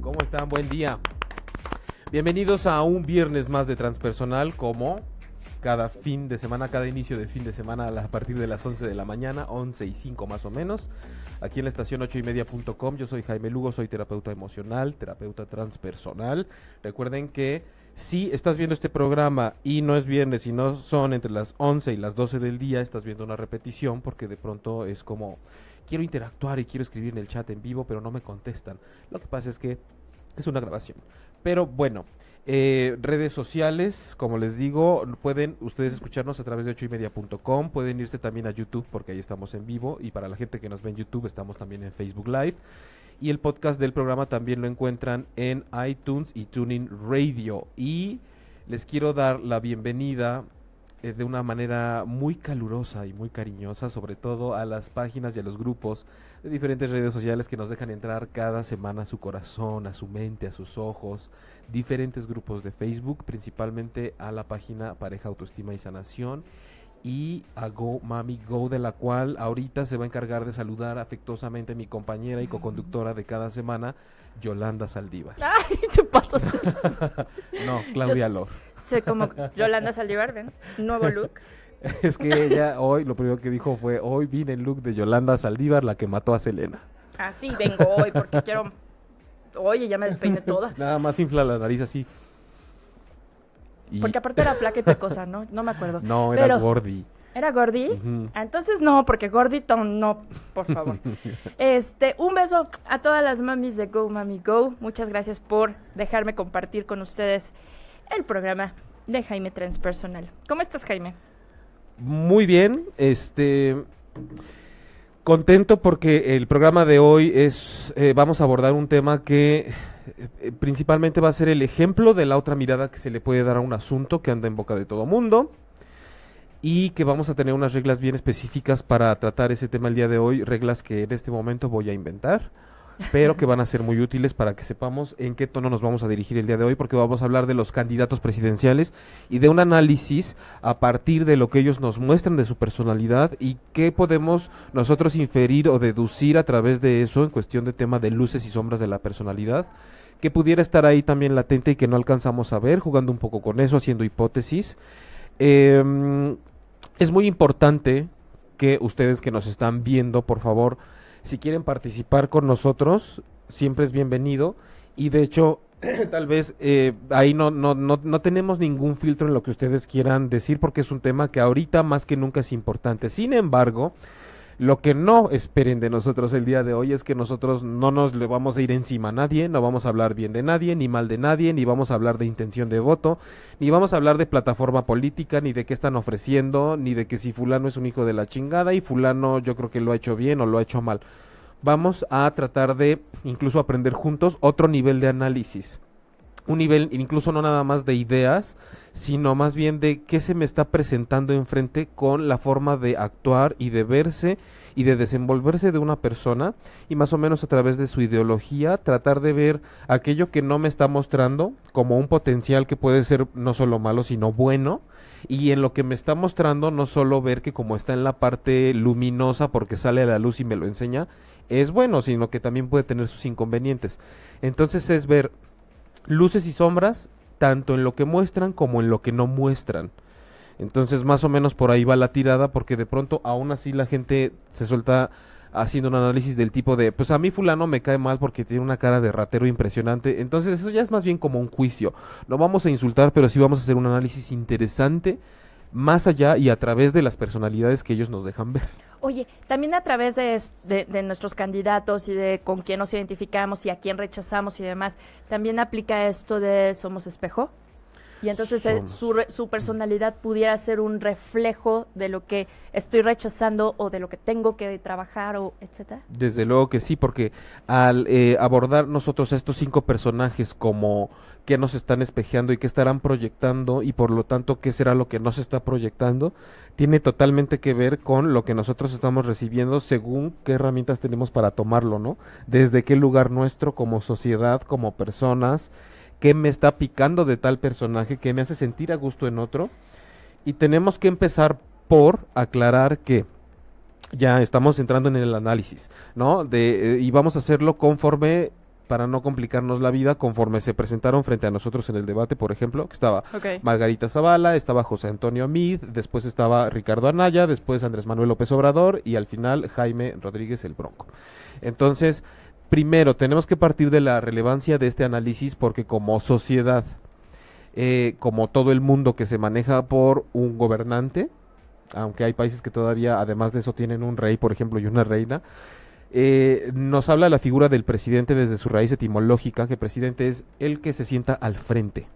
¿Cómo están? Buen día. Bienvenidos a un viernes más de Transpersonal como cada fin de semana, cada inicio de fin de semana a partir de las 11 de la mañana, 11 y 5 más o menos, aquí en la estación 8 y media.com. Yo soy Jaime Lugo, soy terapeuta emocional, terapeuta transpersonal. Recuerden que si estás viendo este programa y no es viernes y no son entre las 11 y las 12 del día, estás viendo una repetición porque de pronto es como quiero interactuar y quiero escribir en el chat en vivo, pero no me contestan. Lo que pasa es que es una grabación. Pero bueno, eh, redes sociales, como les digo, pueden ustedes escucharnos a través de 8 com, pueden irse también a YouTube porque ahí estamos en vivo y para la gente que nos ve en YouTube estamos también en Facebook Live. Y el podcast del programa también lo encuentran en iTunes y Tuning Radio. Y les quiero dar la bienvenida eh, de una manera muy calurosa y muy cariñosa, sobre todo a las páginas y a los grupos de diferentes redes sociales que nos dejan entrar cada semana a su corazón, a su mente, a sus ojos, diferentes grupos de Facebook, principalmente a la página Pareja Autoestima y Sanación y a Go Mami Go, de la cual ahorita se va a encargar de saludar afectuosamente mi compañera y coconductora de cada semana, Yolanda Saldívar. Ay, te pasas. no, Claudia Lor. Soy como Yolanda Saldívar, Nuevo look. Es que ella hoy, lo primero que dijo fue, hoy vine el look de Yolanda Saldívar, la que mató a Selena. Así vengo hoy porque quiero... Oye, ya me despeiné toda. Nada más infla la nariz así. Porque aparte era plaqueta cosa, ¿no? No me acuerdo. No, era gordi ¿Era Gordy? Entonces no, porque gordito no, por favor. este, un beso a todas las mamis de Go Mami Go. Muchas gracias por dejarme compartir con ustedes el programa de Jaime Transpersonal. ¿Cómo estás, Jaime? Muy bien, este contento porque el programa de hoy es eh, vamos a abordar un tema que eh, principalmente va a ser el ejemplo de la otra mirada que se le puede dar a un asunto que anda en boca de todo mundo y que vamos a tener unas reglas bien específicas para tratar ese tema el día de hoy, reglas que en este momento voy a inventar pero que van a ser muy útiles para que sepamos en qué tono nos vamos a dirigir el día de hoy, porque vamos a hablar de los candidatos presidenciales y de un análisis a partir de lo que ellos nos muestran de su personalidad y qué podemos nosotros inferir o deducir a través de eso en cuestión de tema de luces y sombras de la personalidad que pudiera estar ahí también latente y que no alcanzamos a ver, jugando un poco con eso, haciendo hipótesis. Em, es muy importante que ustedes que nos están viendo, por favor, si quieren participar con nosotros, siempre es bienvenido. Y de hecho, tal vez eh, ahí no, no, no, no tenemos ningún filtro en lo que ustedes quieran decir, porque es un tema que ahorita más que nunca es importante. Sin embargo, lo que no esperen de nosotros el día de hoy es que nosotros no nos le vamos a ir encima a nadie, no vamos a hablar bien de nadie, ni mal de nadie, ni vamos a hablar de intención de voto, ni vamos a hablar de plataforma política, ni de qué están ofreciendo, ni de que si fulano es un hijo de la chingada y fulano yo creo que lo ha hecho bien o lo ha hecho mal. Vamos a tratar de incluso aprender juntos otro nivel de análisis. Un nivel incluso no nada más de ideas, sino más bien de qué se me está presentando enfrente con la forma de actuar y de verse y de desenvolverse de una persona y más o menos a través de su ideología tratar de ver aquello que no me está mostrando como un potencial que puede ser no solo malo sino bueno y en lo que me está mostrando no solo ver que como está en la parte luminosa porque sale a la luz y me lo enseña es bueno sino que también puede tener sus inconvenientes entonces es ver luces y sombras tanto en lo que muestran como en lo que no muestran. Entonces más o menos por ahí va la tirada porque de pronto aún así la gente se suelta haciendo un análisis del tipo de, pues a mí fulano me cae mal porque tiene una cara de ratero impresionante. Entonces eso ya es más bien como un juicio. No vamos a insultar, pero sí vamos a hacer un análisis interesante más allá y a través de las personalidades que ellos nos dejan ver. Oye, también a través de, de, nuestros candidatos y de con quién nos identificamos y a quién rechazamos y demás, ¿también aplica esto de somos espejo? Y entonces eh, su, su personalidad pudiera ser un reflejo de lo que estoy rechazando o de lo que tengo que trabajar o etcétera. Desde luego que sí, porque al eh, abordar nosotros estos cinco personajes como qué nos están espejeando y qué estarán proyectando y por lo tanto qué será lo que nos está proyectando, tiene totalmente que ver con lo que nosotros estamos recibiendo según qué herramientas tenemos para tomarlo, ¿no? Desde qué lugar nuestro como sociedad, como personas, qué me está picando de tal personaje, que me hace sentir a gusto en otro. Y tenemos que empezar por aclarar que ya estamos entrando en el análisis, ¿no? De, eh, y vamos a hacerlo conforme para no complicarnos la vida conforme se presentaron frente a nosotros en el debate, por ejemplo, que estaba Margarita Zavala, estaba José Antonio Amid, después estaba Ricardo Anaya, después Andrés Manuel López Obrador y al final Jaime Rodríguez el Bronco. Entonces, primero, tenemos que partir de la relevancia de este análisis porque como sociedad, eh, como todo el mundo que se maneja por un gobernante, aunque hay países que todavía, además de eso, tienen un rey, por ejemplo, y una reina, eh, nos habla la figura del presidente desde su raíz etimológica, que presidente es el que se sienta al frente.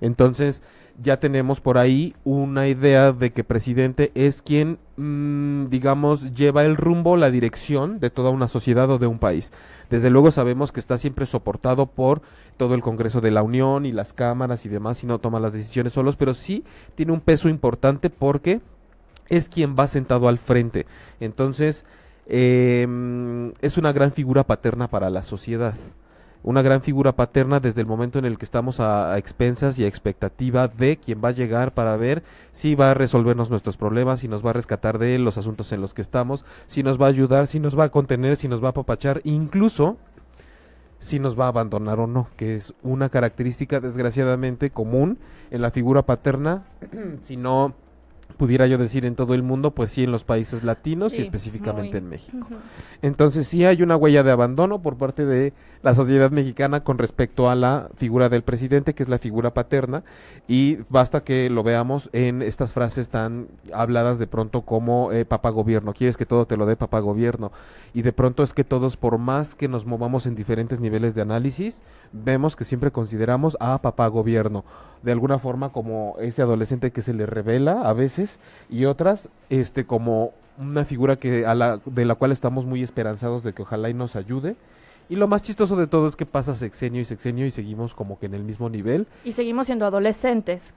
Entonces ya tenemos por ahí una idea de que presidente es quien, mm, digamos, lleva el rumbo, la dirección de toda una sociedad o de un país. Desde luego sabemos que está siempre soportado por todo el Congreso de la Unión y las cámaras y demás y no toma las decisiones solos, pero sí tiene un peso importante porque es quien va sentado al frente. Entonces, em, es una gran figura paterna para la sociedad una gran figura paterna desde el momento en el que estamos a, expensas y a expectativa de quien va a llegar para ver si va a resolvernos nuestros problemas, si nos va a rescatar de los asuntos en los que estamos, si nos va a ayudar, si nos va a contener, si nos va a apapachar, incluso si nos va a abandonar o no, que es una característica desgraciadamente común en la figura paterna, si no pudiera yo decir en todo el mundo, pues sí en los países latinos y específicamente en México. Entonces sí hay una huella de abandono por parte de la sociedad mexicana con respecto a la figura del presidente, que es la figura paterna, y basta que lo veamos en estas frases tan habladas de pronto como eh, papá gobierno, quieres que todo te lo dé papá gobierno, y de pronto es que todos, por más que nos movamos en diferentes niveles de análisis, vemos que siempre consideramos a papá gobierno, de alguna forma como ese adolescente que se le revela a veces, y otras este como una figura que de la cual estamos muy esperanzados de que ojalá y nos ayude y lo más chistoso de todo es que pasa sexenio y sexenio y seguimos como que en el mismo nivel. Y seguimos siendo adolescentes,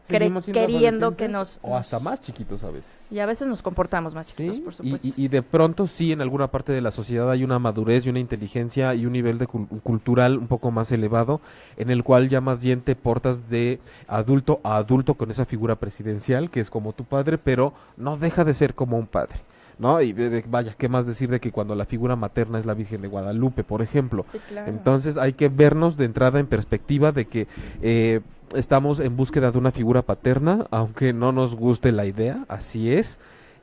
queriendo que nos... O hasta más chiquitos a veces. Y a veces nos comportamos más chiquitos, por supuesto. Y, de pronto sí, en alguna parte de la sociedad hay una madurez y una inteligencia y un nivel de cultural un poco más elevado, en el cual ya más bien te portas de adulto a adulto con esa figura presidencial, que es como tu padre, pero no deja de ser como un padre. ¿no? Y vaya, ¿qué más decir de que cuando la figura materna es la Virgen de Guadalupe, por ejemplo? Entonces hay que vernos de entrada en perspectiva de que... Eh, estamos en búsqueda de una figura paterna, aunque no nos guste la idea, así es.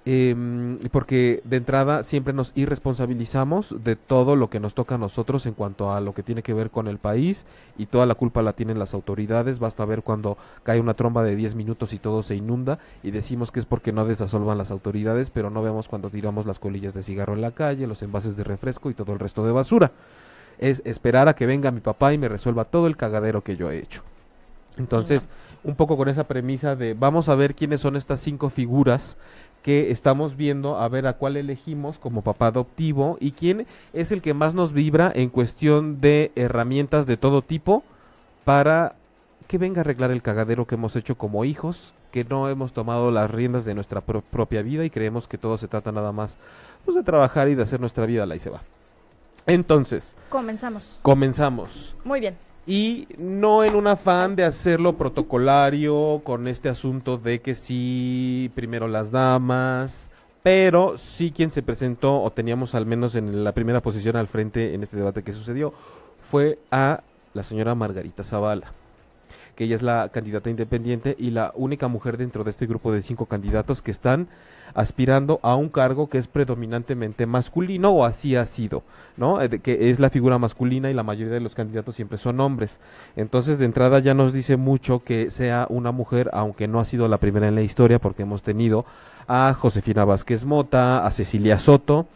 Em, porque de entrada siempre nos irresponsabilizamos de todo lo que nos toca a nosotros en cuanto a lo que tiene que ver con el país y toda la culpa la tienen las autoridades. Basta ver cuando cae una tromba de 10 minutos y todo se inunda y decimos que es porque no desasolvan las autoridades, pero no vemos cuando tiramos las colillas de cigarro en la calle, los envases de refresco y todo el resto de basura. Es esperar a que venga mi papá y me resuelva todo el cagadero que yo he hecho. Entonces, un poco con esa premisa de vamos a ver quiénes son estas cinco figuras que estamos viendo a ver a cuál elegimos como papá adoptivo y quién es el que más nos vibra en cuestión de herramientas de todo tipo para que venga a arreglar el cagadero que hemos hecho como hijos, que no hemos tomado las riendas de nuestra propia vida y creemos que todo se trata nada más pues, de trabajar y de hacer nuestra vida, la y se va. Entonces. Comenzamos. Comenzamos. Muy bien y no en un afán de hacerlo protocolario con este asunto de que sí, primero las damas, pero sí quien se presentó o teníamos al menos en la primera posición al frente en este debate que sucedió fue a la señora Margarita Zavala que ella es la candidata independiente y la única mujer dentro de este grupo de cinco candidatos que están aspirando a un cargo que es predominantemente masculino o así ha sido, ¿no? Eh, que es la figura masculina y la mayoría de los candidatos siempre son hombres. Entonces, de entrada ya nos dice mucho que sea una mujer, aunque no ha sido la primera en la historia, porque hemos tenido a Josefina Vázquez Mota, a Cecilia Soto,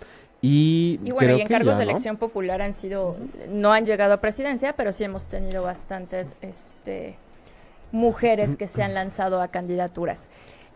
y, y, bueno, y en cargos de elección popular han sido, no han llegado a presidencia, pero sí hemos tenido bastantes este, mujeres que se han lanzado a candidaturas.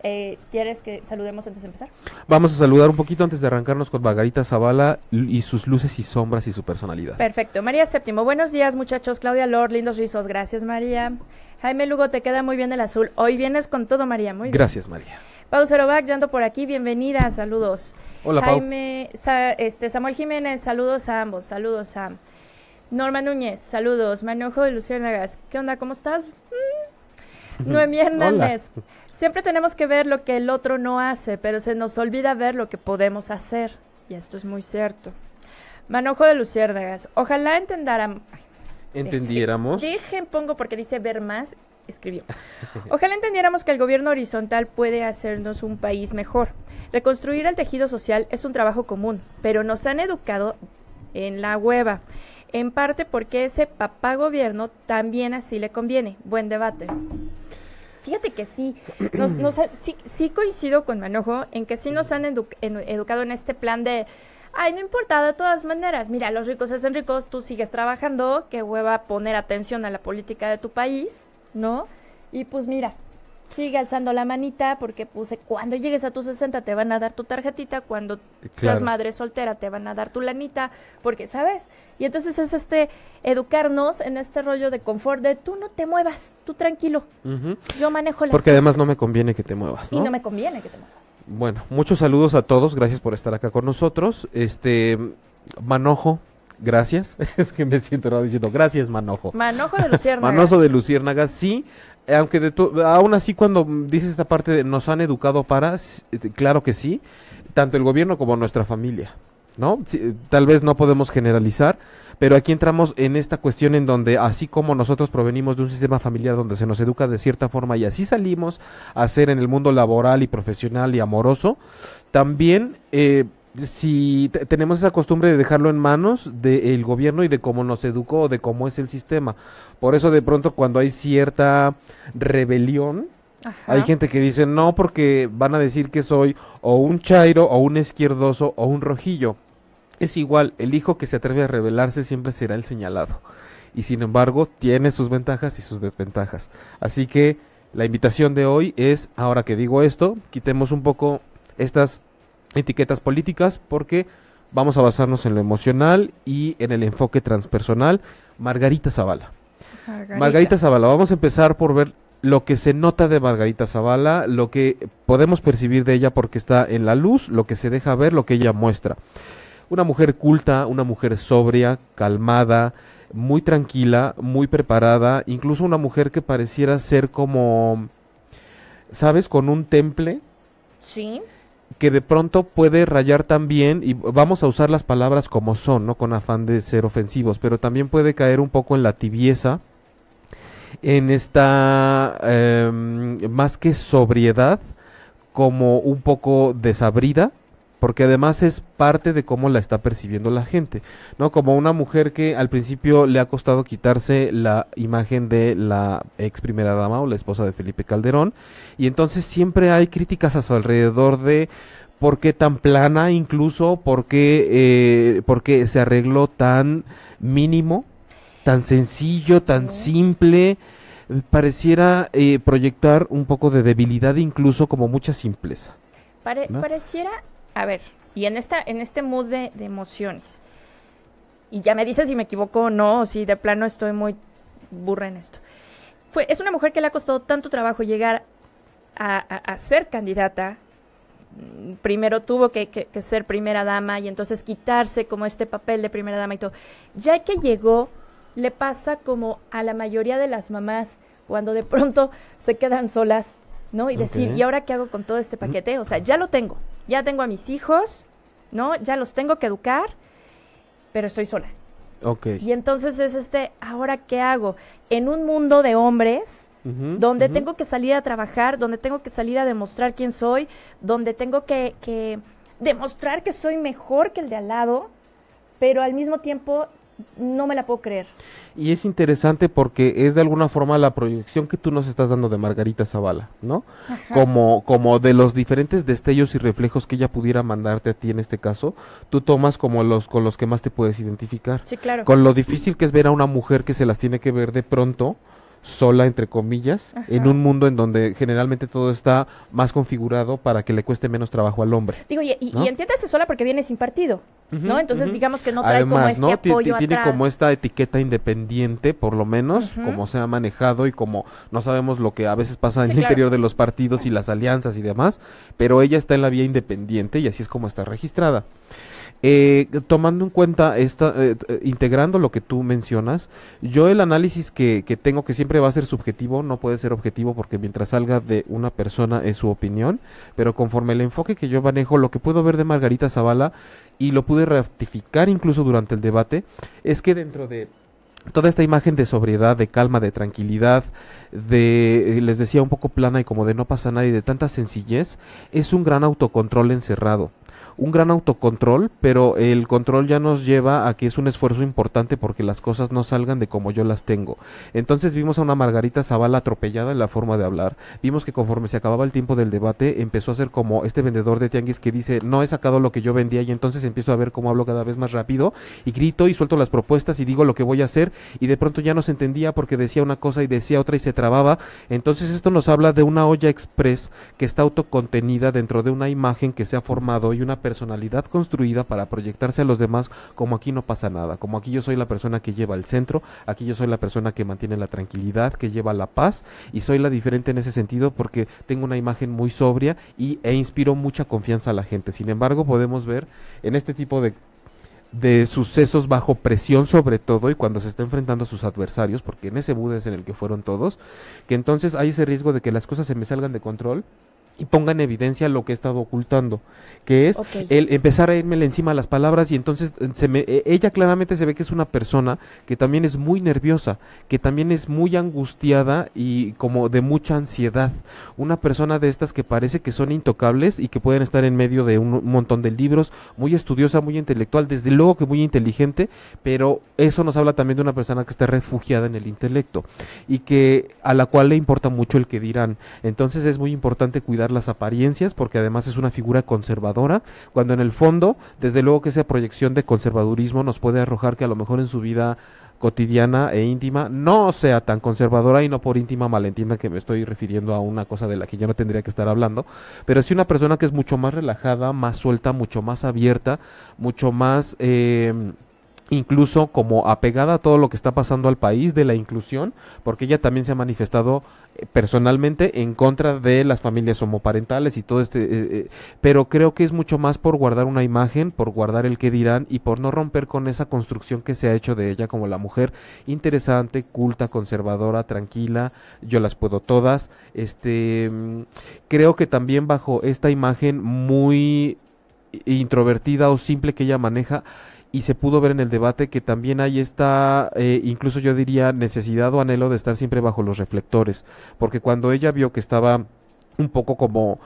Eh, ¿Quieres que saludemos antes de empezar? Vamos a saludar un poquito antes de arrancarnos con Margarita Zavala y sus luces y sombras y su personalidad. Perfecto. María Séptimo, buenos días muchachos. Claudia Lor, lindos rizos. Gracias María. Jaime Lugo, te queda muy bien el azul. Hoy vienes con todo María, muy bien. Gracias María. Pau Cerovac, yo ando por aquí, bienvenida, saludos. Hola Pau. Jaime, este, Samuel Jiménez, saludos a ambos, saludos a... Norma Núñez, saludos. Manojo de Luciérnagas, ¿qué onda? ¿Cómo estás? Mm, Noemí Hernández. Siempre tenemos que ver lo que el otro no hace, pero se nos olvida ver lo que podemos hacer. Y esto es muy cierto. Manojo de Luciérnagas. Ojalá entendáramos Entendiéramos. pongo porque dice ver más, escribió. Ojalá entendiéramos que el gobierno horizontal puede hacernos un país mejor. Reconstruir el tejido social es un trabajo común, pero nos han educado en la hueva. En parte porque ese papá gobierno también así le conviene. Buen debate. Fíjate que sí, nos, sí, coincido con Manojo en que sí nos han educado en este plan de, ay, no importa, de todas maneras, mira, los ricos hacen ricos, tú sigues trabajando, qué hueva poner atención a la política de tu país, ¿no? Y pues mira, sigue alzando la manita porque puse cuando llegues a tus 60 te van a dar tu tarjetita, cuando eh, seas madre soltera te van a dar tu lanita, porque sabes. Y entonces es este educarnos en este rollo de confort de tú no te muevas, tú tranquilo. Yo manejo las Porque además no me conviene que te muevas, Y no me conviene que te muevas. Bueno, muchos saludos a todos, gracias por estar acá con nosotros. Este Manojo, gracias. es que me siento raro diciendo gracias, Manojo. Manojo de Luciérnagas. Manojo de Luciérnagas, sí. Eh, aunque de aún así cuando dices esta parte de nos han educado para, eh, claro que sí, tanto el gobierno como nuestra familia, ¿no? Eh, tal vez no podemos generalizar, pero aquí entramos en esta cuestión en donde así como nosotros provenimos de un sistema familiar donde se nos educa de cierta forma y así salimos a ser en el mundo laboral y profesional y amoroso, también si tenemos esa costumbre de dejarlo en manos del gobierno y de cómo nos educó, de cómo es el sistema. Por eso de pronto cuando hay cierta rebelión, hay gente que dice no porque van a decir que soy o un chairo o un izquierdoso o un rojillo. Es igual, el hijo que se atreve a rebelarse siempre será el señalado. Y sin embargo, tiene sus ventajas y sus desventajas. Así que la invitación de hoy es, ahora que digo esto, quitemos un poco estas etiquetas políticas porque vamos a basarnos en lo emocional y en el enfoque transpersonal. Margarita Zavala. Margarita. Zavala, vamos a empezar por ver lo que se nota de Margarita Zavala, lo que podemos percibir de ella porque está en la luz, lo que se deja ver, lo que ella muestra. Una mujer culta, una mujer sobria, calmada, muy tranquila, muy preparada, incluso una mujer que pareciera ser como, ¿sabes? Con un temple. Sí que de pronto puede rayar también, y vamos a usar las palabras como son, ¿no? Con afán de ser ofensivos, pero también puede caer un poco en la tibieza, en esta em, más que sobriedad, como un poco desabrida porque además es parte de cómo la está percibiendo la gente, ¿no? Como una mujer que al principio le ha costado quitarse la imagen de la ex primera dama o la esposa de Felipe Calderón, y entonces siempre hay críticas a su alrededor de por qué tan plana incluso, por qué, eh, por se arregló tan mínimo, tan sencillo, tan simple, pareciera eh, proyectar un poco de debilidad incluso como mucha simpleza. Pareciera a ver, y en, esta, en este mood de, emociones, y ya me dices si me equivoco o no, o si de plano estoy muy burra en esto. Fue, es una mujer que le ha costado tanto trabajo llegar a, ser candidata. Primero tuvo que, ser primera dama y entonces quitarse como este papel de primera dama y todo. Ya que llegó, le pasa como a la mayoría de las mamás cuando de pronto se quedan solas, ¿no? Y decir, ¿y ahora qué hago con todo este paquete? O sea, ya lo tengo, ya tengo a mis hijos, ¿no? Ya los tengo que educar, pero estoy sola. Ok. Y entonces es este, ¿ahora qué hago? En un mundo de hombres, donde tengo que salir a trabajar, donde tengo que salir a demostrar quién soy, donde tengo que, que demostrar que soy mejor que el de al lado, pero al mismo tiempo no me la puedo creer. Y es interesante porque es de alguna forma la proyección que tú nos estás dando de Margarita Zavala, ¿no? Como, como de los diferentes destellos y reflejos que ella pudiera mandarte a ti en este caso, tú tomas como los con los que más te puedes identificar. Sí, claro. Con lo difícil que es ver a una mujer que se las tiene que ver de pronto sola, entre comillas, en un mundo en donde generalmente todo está más configurado para que le cueste menos trabajo al hombre. Digo, y, y entiéndase sola porque viene sin partido, ¿no? Entonces, digamos que no trae como este ¿no? Tiene como esta etiqueta independiente, por lo menos, como se ha manejado y como no sabemos lo que a veces pasa en el interior de los partidos y las alianzas y demás, pero ella está en la vía independiente y así es como está registrada. Eh, tomando en cuenta, esta, eh, eh, integrando lo que tú mencionas, yo el análisis que, tengo que siempre va a ser subjetivo, no puede ser objetivo porque mientras salga de una persona es su opinión, pero conforme el enfoque que yo manejo, lo que puedo ver de Margarita Zavala, y lo pude ratificar incluso durante el debate, es que dentro de toda esta imagen de sobriedad, de calma, de tranquilidad, de, les decía, un poco plana y como de no pasa nadie, de tanta sencillez, es un gran autocontrol encerrado un gran autocontrol, pero el control ya nos lleva a que es un esfuerzo importante porque las cosas no salgan de como yo las tengo. Entonces vimos a una Margarita Zavala atropellada en la forma de hablar, vimos que conforme se acababa el tiempo del debate empezó a ser como este vendedor de tianguis que dice no he sacado lo que yo vendía y entonces empiezo a ver cómo hablo cada vez más rápido y grito y suelto las propuestas y digo lo que voy a hacer y de pronto ya no se entendía porque decía una cosa y decía otra y se trababa. Entonces esto nos habla de una olla express que está autocontenida dentro de una imagen que se ha formado y una personalidad construida para proyectarse a los demás como aquí no pasa nada, como aquí yo soy la persona que lleva el centro, aquí yo soy la persona que mantiene la tranquilidad, que lleva la paz y soy la diferente en ese sentido porque tengo una imagen muy sobria e inspiro mucha confianza a la gente. Sin embargo, podemos ver en este tipo de de sucesos bajo presión sobre todo y cuando se está enfrentando a sus adversarios, porque en ese Buda es en el que fueron todos, que entonces hay ese riesgo de que las cosas se me salgan de control y ponga en evidencia lo que he estado ocultando, que es el empezar a irme encima a las palabras y entonces eh, se eh, ella claramente se ve que es una persona que también es muy nerviosa, que también es muy angustiada y como de mucha ansiedad, una persona de estas que parece que son intocables y que pueden estar en medio de un montón de libros, muy estudiosa, muy intelectual, desde luego que muy inteligente, pero eso nos habla también de una persona que está refugiada en el intelecto y que a la cual le importa mucho el que dirán, entonces es muy importante cuidar las apariencias porque además es una figura conservadora, cuando en el fondo, desde luego que esa proyección de conservadurismo nos puede arrojar que a lo mejor en su vida cotidiana e íntima no sea tan conservadora y no por íntima malentienda que me estoy refiriendo a una cosa de la que yo no tendría que estar hablando, pero sí una persona que es mucho más relajada, más suelta, mucho más abierta, mucho más... Eh, incluso como apegada a todo lo que está pasando al país de la inclusión, porque ella también se ha manifestado eh, personalmente en contra de las familias homoparentales y todo este, eh, eh, pero creo que es mucho más por guardar una imagen, por guardar el que dirán y por no romper con esa construcción que se ha hecho de ella como la mujer interesante, culta, conservadora, tranquila, yo las puedo todas. Este, mm, creo que también bajo esta imagen muy introvertida o simple que ella maneja, y se pudo ver en el debate que también hay esta, eh, incluso yo diría, necesidad o anhelo de estar siempre bajo los reflectores, porque cuando ella vio que estaba un poco como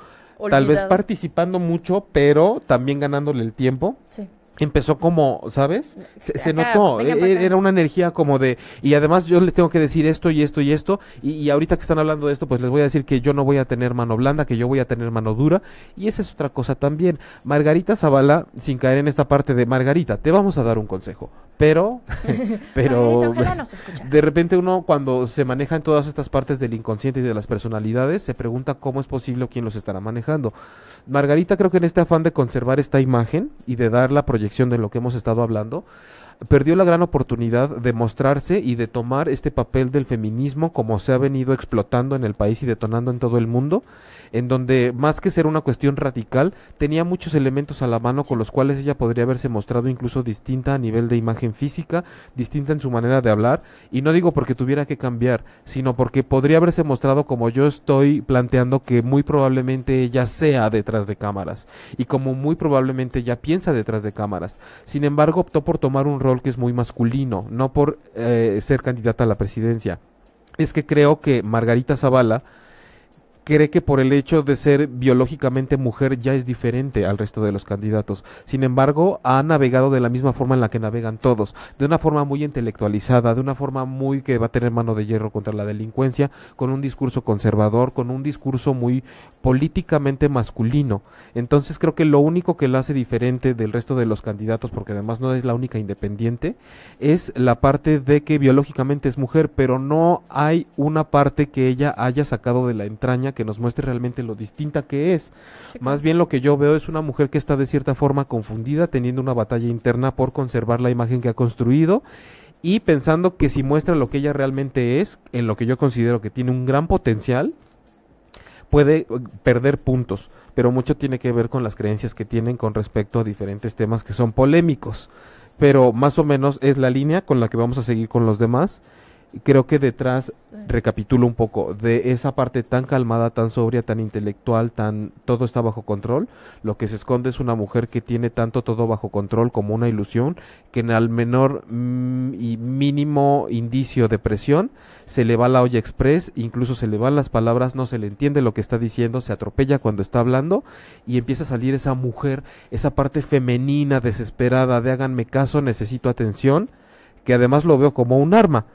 tal vez participando mucho, pero también ganándole el tiempo. Sí empezó como, ¿sabes? Se, notó, e, era una energía como de, y además yo les tengo que decir esto y esto y esto, y, y, ahorita que están hablando de esto, pues les voy a decir que yo no voy a tener mano blanda, que yo voy a tener mano dura, y esa es otra cosa también. Margarita Zavala, sin caer en esta parte de Margarita, te vamos a dar un consejo, pero pero de repente uno cuando se maneja en todas estas partes del inconsciente y de las personalidades se pregunta cómo es posible o quién los estará manejando. Margarita creo que en este afán de conservar esta imagen y de dar la proyección de lo que hemos estado hablando, perdió la gran oportunidad de mostrarse y de tomar este papel del feminismo como se ha venido explotando en el país y detonando en todo el mundo en donde más que ser una cuestión radical, tenía muchos elementos a la mano con los cuales ella podría haberse mostrado incluso distinta a nivel de imagen física, distinta en su manera de hablar, y no digo porque tuviera que cambiar, sino porque podría haberse mostrado como yo estoy planteando que muy probablemente ella sea detrás de cámaras, y como muy probablemente ella piensa detrás de cámaras. Sin embargo, optó por tomar un rol que es muy masculino, no por eh, ser candidata a la presidencia. Es que creo que Margarita Zavala, cree que por el hecho de ser biológicamente mujer ya es diferente al resto de los candidatos. Sin embargo, ha navegado de la misma forma en la que navegan todos, de una forma muy intelectualizada, de una forma muy que va a tener mano de hierro contra la delincuencia, con un discurso conservador, con un discurso muy políticamente masculino. Entonces creo que lo único que lo hace diferente del resto de los candidatos, porque además no es la única independiente, es la parte de que biológicamente es mujer, pero no hay una parte que ella haya sacado de la entraña que nos muestre realmente lo distinta que es. Más bien lo que yo veo es una mujer que está de cierta forma confundida, teniendo una batalla interna por conservar la imagen que ha construido y pensando que si muestra lo que ella realmente es, en lo que yo considero que tiene un gran potencial, puede eh, perder puntos, pero mucho tiene que ver con las creencias que tienen con respecto a diferentes temas que son polémicos. Pero más o menos es la línea con la que vamos a seguir con los demás creo que detrás, recapitulo un poco, de esa parte tan calmada, tan sobria, tan intelectual, tan todo está bajo control, lo que se esconde es una mujer que tiene tanto todo bajo control como una ilusión, que en al menor mm, y mínimo indicio de presión se le va la olla express, incluso se le van las palabras, no se le entiende lo que está diciendo, se atropella cuando está hablando y empieza a salir esa mujer, esa parte femenina, desesperada, de háganme caso, necesito atención, que además lo veo como un arma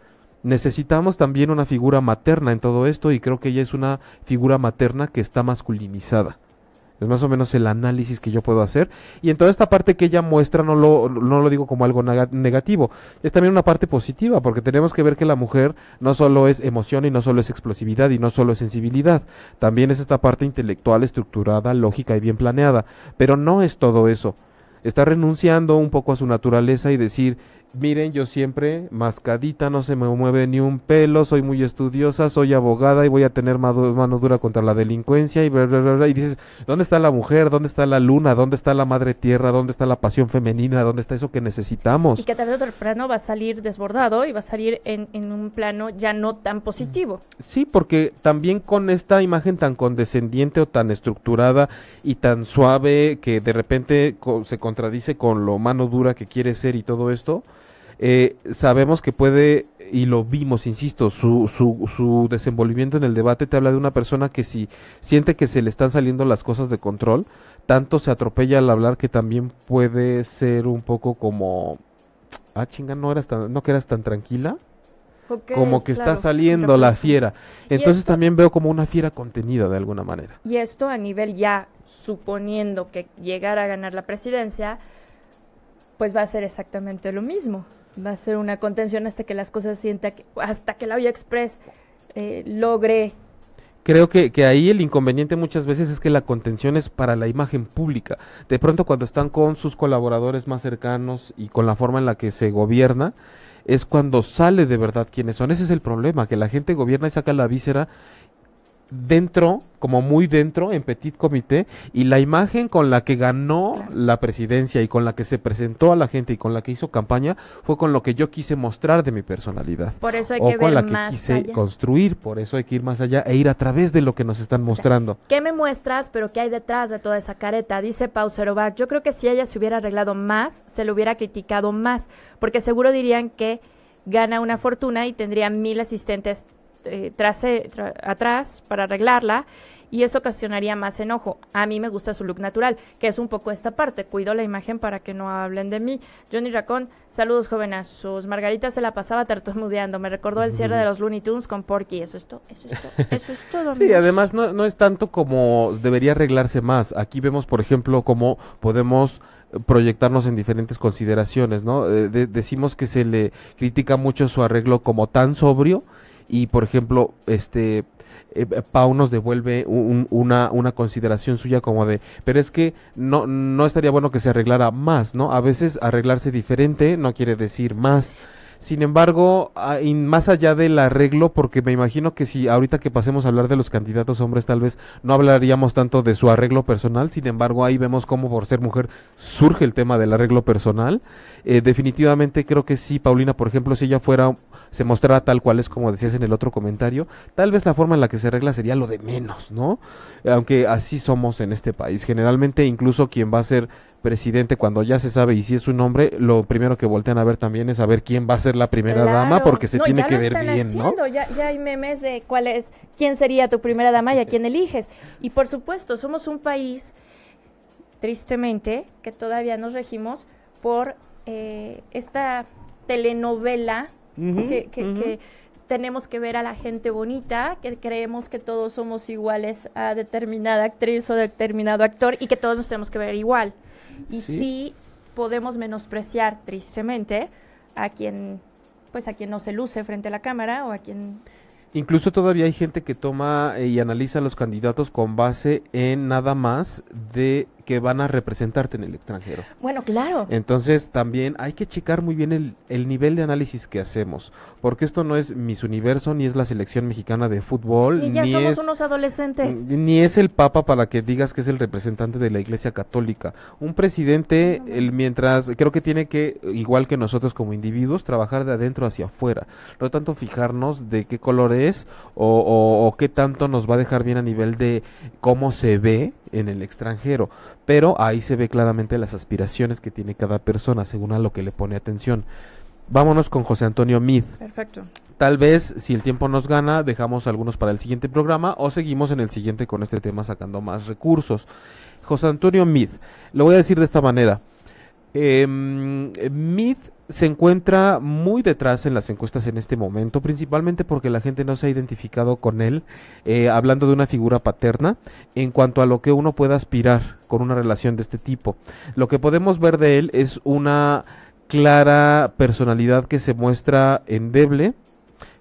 necesitamos también una figura materna en todo esto y creo que ella es una figura materna que está masculinizada. Es más o menos el análisis que yo puedo hacer. Y en toda esta parte que ella muestra no lo, no lo digo como algo negativo. Es también una parte positiva porque tenemos que ver que la mujer no solo es emoción y no solo es explosividad y no solo es sensibilidad. También es esta parte intelectual, estructurada, lógica y bien planeada. Pero no es todo eso. Está renunciando un poco a su naturaleza y decir, Miren, yo siempre, mascadita, no se me mueve ni un pelo, soy muy estudiosa, soy abogada y voy a tener mano dura contra la delincuencia y bla, bla, bla, Y dices, ¿dónde está la mujer? ¿Dónde está la luna? ¿Dónde está la madre tierra? ¿Dónde está la pasión femenina? ¿Dónde está eso que necesitamos? Y que tarde o temprano va a salir desbordado y va a salir en, un plano ya no tan positivo. Sí, porque también con esta imagen tan condescendiente o tan estructurada y tan suave que de repente se contradice con lo mano dura que quiere ser y todo esto eh, sabemos que puede, y lo vimos, insisto, su, su, desenvolvimiento en el debate te habla de una persona que si siente que se le están saliendo las cosas de control, tanto se atropella al hablar que también puede ser un poco como, ah, chinga, no, eras tan, no que eras tan tranquila. como que está saliendo la fiera. Entonces también veo como una fiera contenida de alguna manera. Y esto a nivel ya, suponiendo que llegara a ganar la presidencia, pues va a ser exactamente lo mismo va a ser una contención hasta que las cosas sienta que, hasta que la Vía express eh, logre creo que, que, ahí el inconveniente muchas veces es que la contención es para la imagen pública. De pronto cuando están con sus colaboradores más cercanos y con la forma en la que se gobierna, es cuando sale de verdad quiénes son. Ese es el problema, que la gente gobierna y saca la víscera dentro, como muy dentro, en Petit Comité, y la imagen con la que ganó la presidencia y con la que se presentó a la gente y con la que hizo campaña fue con lo que yo quise mostrar de mi personalidad. Por eso hay o que ver la que quise construir, por eso hay que ir más allá e ir a través de lo que nos están mostrando. ¿Qué me muestras, pero qué hay detrás de toda esa careta? Dice Pauserovac, yo creo que si ella se hubiera arreglado más, se le hubiera criticado más, porque seguro dirían que gana una fortuna y tendría mil asistentes eh, trase, atrás para arreglarla y eso ocasionaría más enojo. A mí me gusta su look natural, que es un poco esta parte. Cuido la imagen para que no hablen de mí. Johnny Racón, saludos jóvenes. sus margaritas se la pasaba tartamudeando. Me recordó el cierre de los Looney Tunes con Porky. Eso es todo, eso sí, además no, es tanto como debería arreglarse más. Aquí vemos, por ejemplo, cómo podemos proyectarnos en diferentes consideraciones, ¿no? Eh, decimos que se le critica mucho su arreglo como tan sobrio, y por ejemplo, este eh, Pau nos devuelve una, una, consideración suya como de, pero es que no, no estaría bueno que se arreglara más, ¿no? A veces arreglarse diferente no quiere decir más. Sin embargo, más allá del arreglo, porque me imagino que si ahorita que pasemos a hablar de los candidatos hombres, tal vez no hablaríamos tanto de su arreglo personal. Sin embargo, ahí vemos cómo por ser mujer surge el tema del arreglo personal. Eh, definitivamente creo que sí, Paulina, por ejemplo, si ella fuera se mostrara tal cual es como decías en el otro comentario, tal vez la forma en la que se arregla sería lo de menos, ¿no? Aunque así somos en este país. Generalmente incluso quien va a ser presidente cuando ya se sabe y si es un hombre, lo primero que voltean a ver también es a ver quién va a ser la primera dama porque se tiene que ver bien, ¿no? Ya, ya hay memes de cuál es, quién sería tu primera dama y a quién eliges. Y por supuesto, somos un país tristemente que todavía nos regimos por eh, esta telenovela que, tenemos que ver a la gente bonita, que creemos que todos somos iguales a determinada actriz o determinado actor y que todos nos tenemos que ver igual. Y sí, podemos menospreciar tristemente a quien pues a quien no se luce frente a la cámara o a quien Incluso todavía hay gente que toma eh, y analiza los candidatos con base en nada más de que van a representarte en el extranjero. Bueno, claro. Entonces también hay que checar muy bien el, el nivel de análisis que hacemos, porque esto no es Miss Universo, ni es la selección mexicana de fútbol, ni, ya somos unos adolescentes. Ni es el Papa para que digas que es el representante de la Iglesia Católica. Un presidente, el, mientras creo que tiene que, igual que nosotros como individuos, trabajar de adentro hacia afuera, no tanto fijarnos de qué color es o, o qué tanto nos va a dejar bien a nivel de cómo se ve en el extranjero, pero ahí se ve claramente las aspiraciones que tiene cada persona según a lo que le pone atención. Vámonos con José Antonio Mid. Perfecto. Tal vez, si el tiempo nos gana, dejamos algunos para el siguiente programa o seguimos en el siguiente con este tema sacando más recursos. José Antonio Mid, lo voy a decir de esta manera. Eh, se encuentra muy detrás en las encuestas en este momento, principalmente porque la gente no se ha identificado con él, eh, hablando de una figura paterna, en cuanto a lo que uno pueda aspirar con una relación de este tipo. Lo que podemos ver de él es una clara personalidad que se muestra endeble,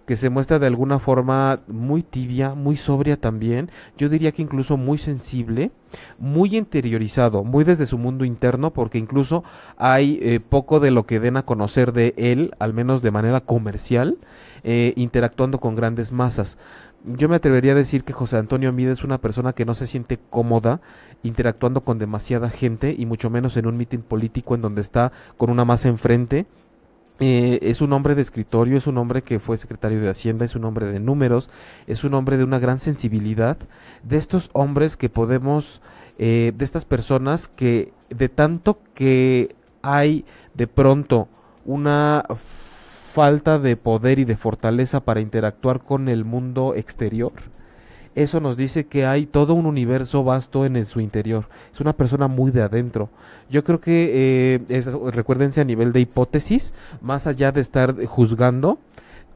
que se muestra de alguna forma muy tibia, muy sobria también, yo diría que incluso muy sensible, muy interiorizado, muy desde su mundo interno, porque incluso hay eh, poco de lo que den a conocer de él, al menos de manera comercial, eh, interactuando con grandes masas. Yo me atrevería a decir que José Antonio Mide es una persona que no se siente cómoda interactuando con demasiada gente y mucho menos en un mitin político en donde está con una masa enfrente eh, es un hombre de escritorio, es un hombre que fue secretario de Hacienda, es un hombre de números, es un hombre de una gran sensibilidad, de estos hombres que podemos, eh, de estas personas que de tanto que hay de pronto una falta de poder y de fortaleza para interactuar con el mundo exterior, eso nos dice que hay todo un universo vasto en su interior. Es una persona muy de adentro. Yo creo que, eh, recuérdense a nivel de hipótesis, más allá de estar juzgando,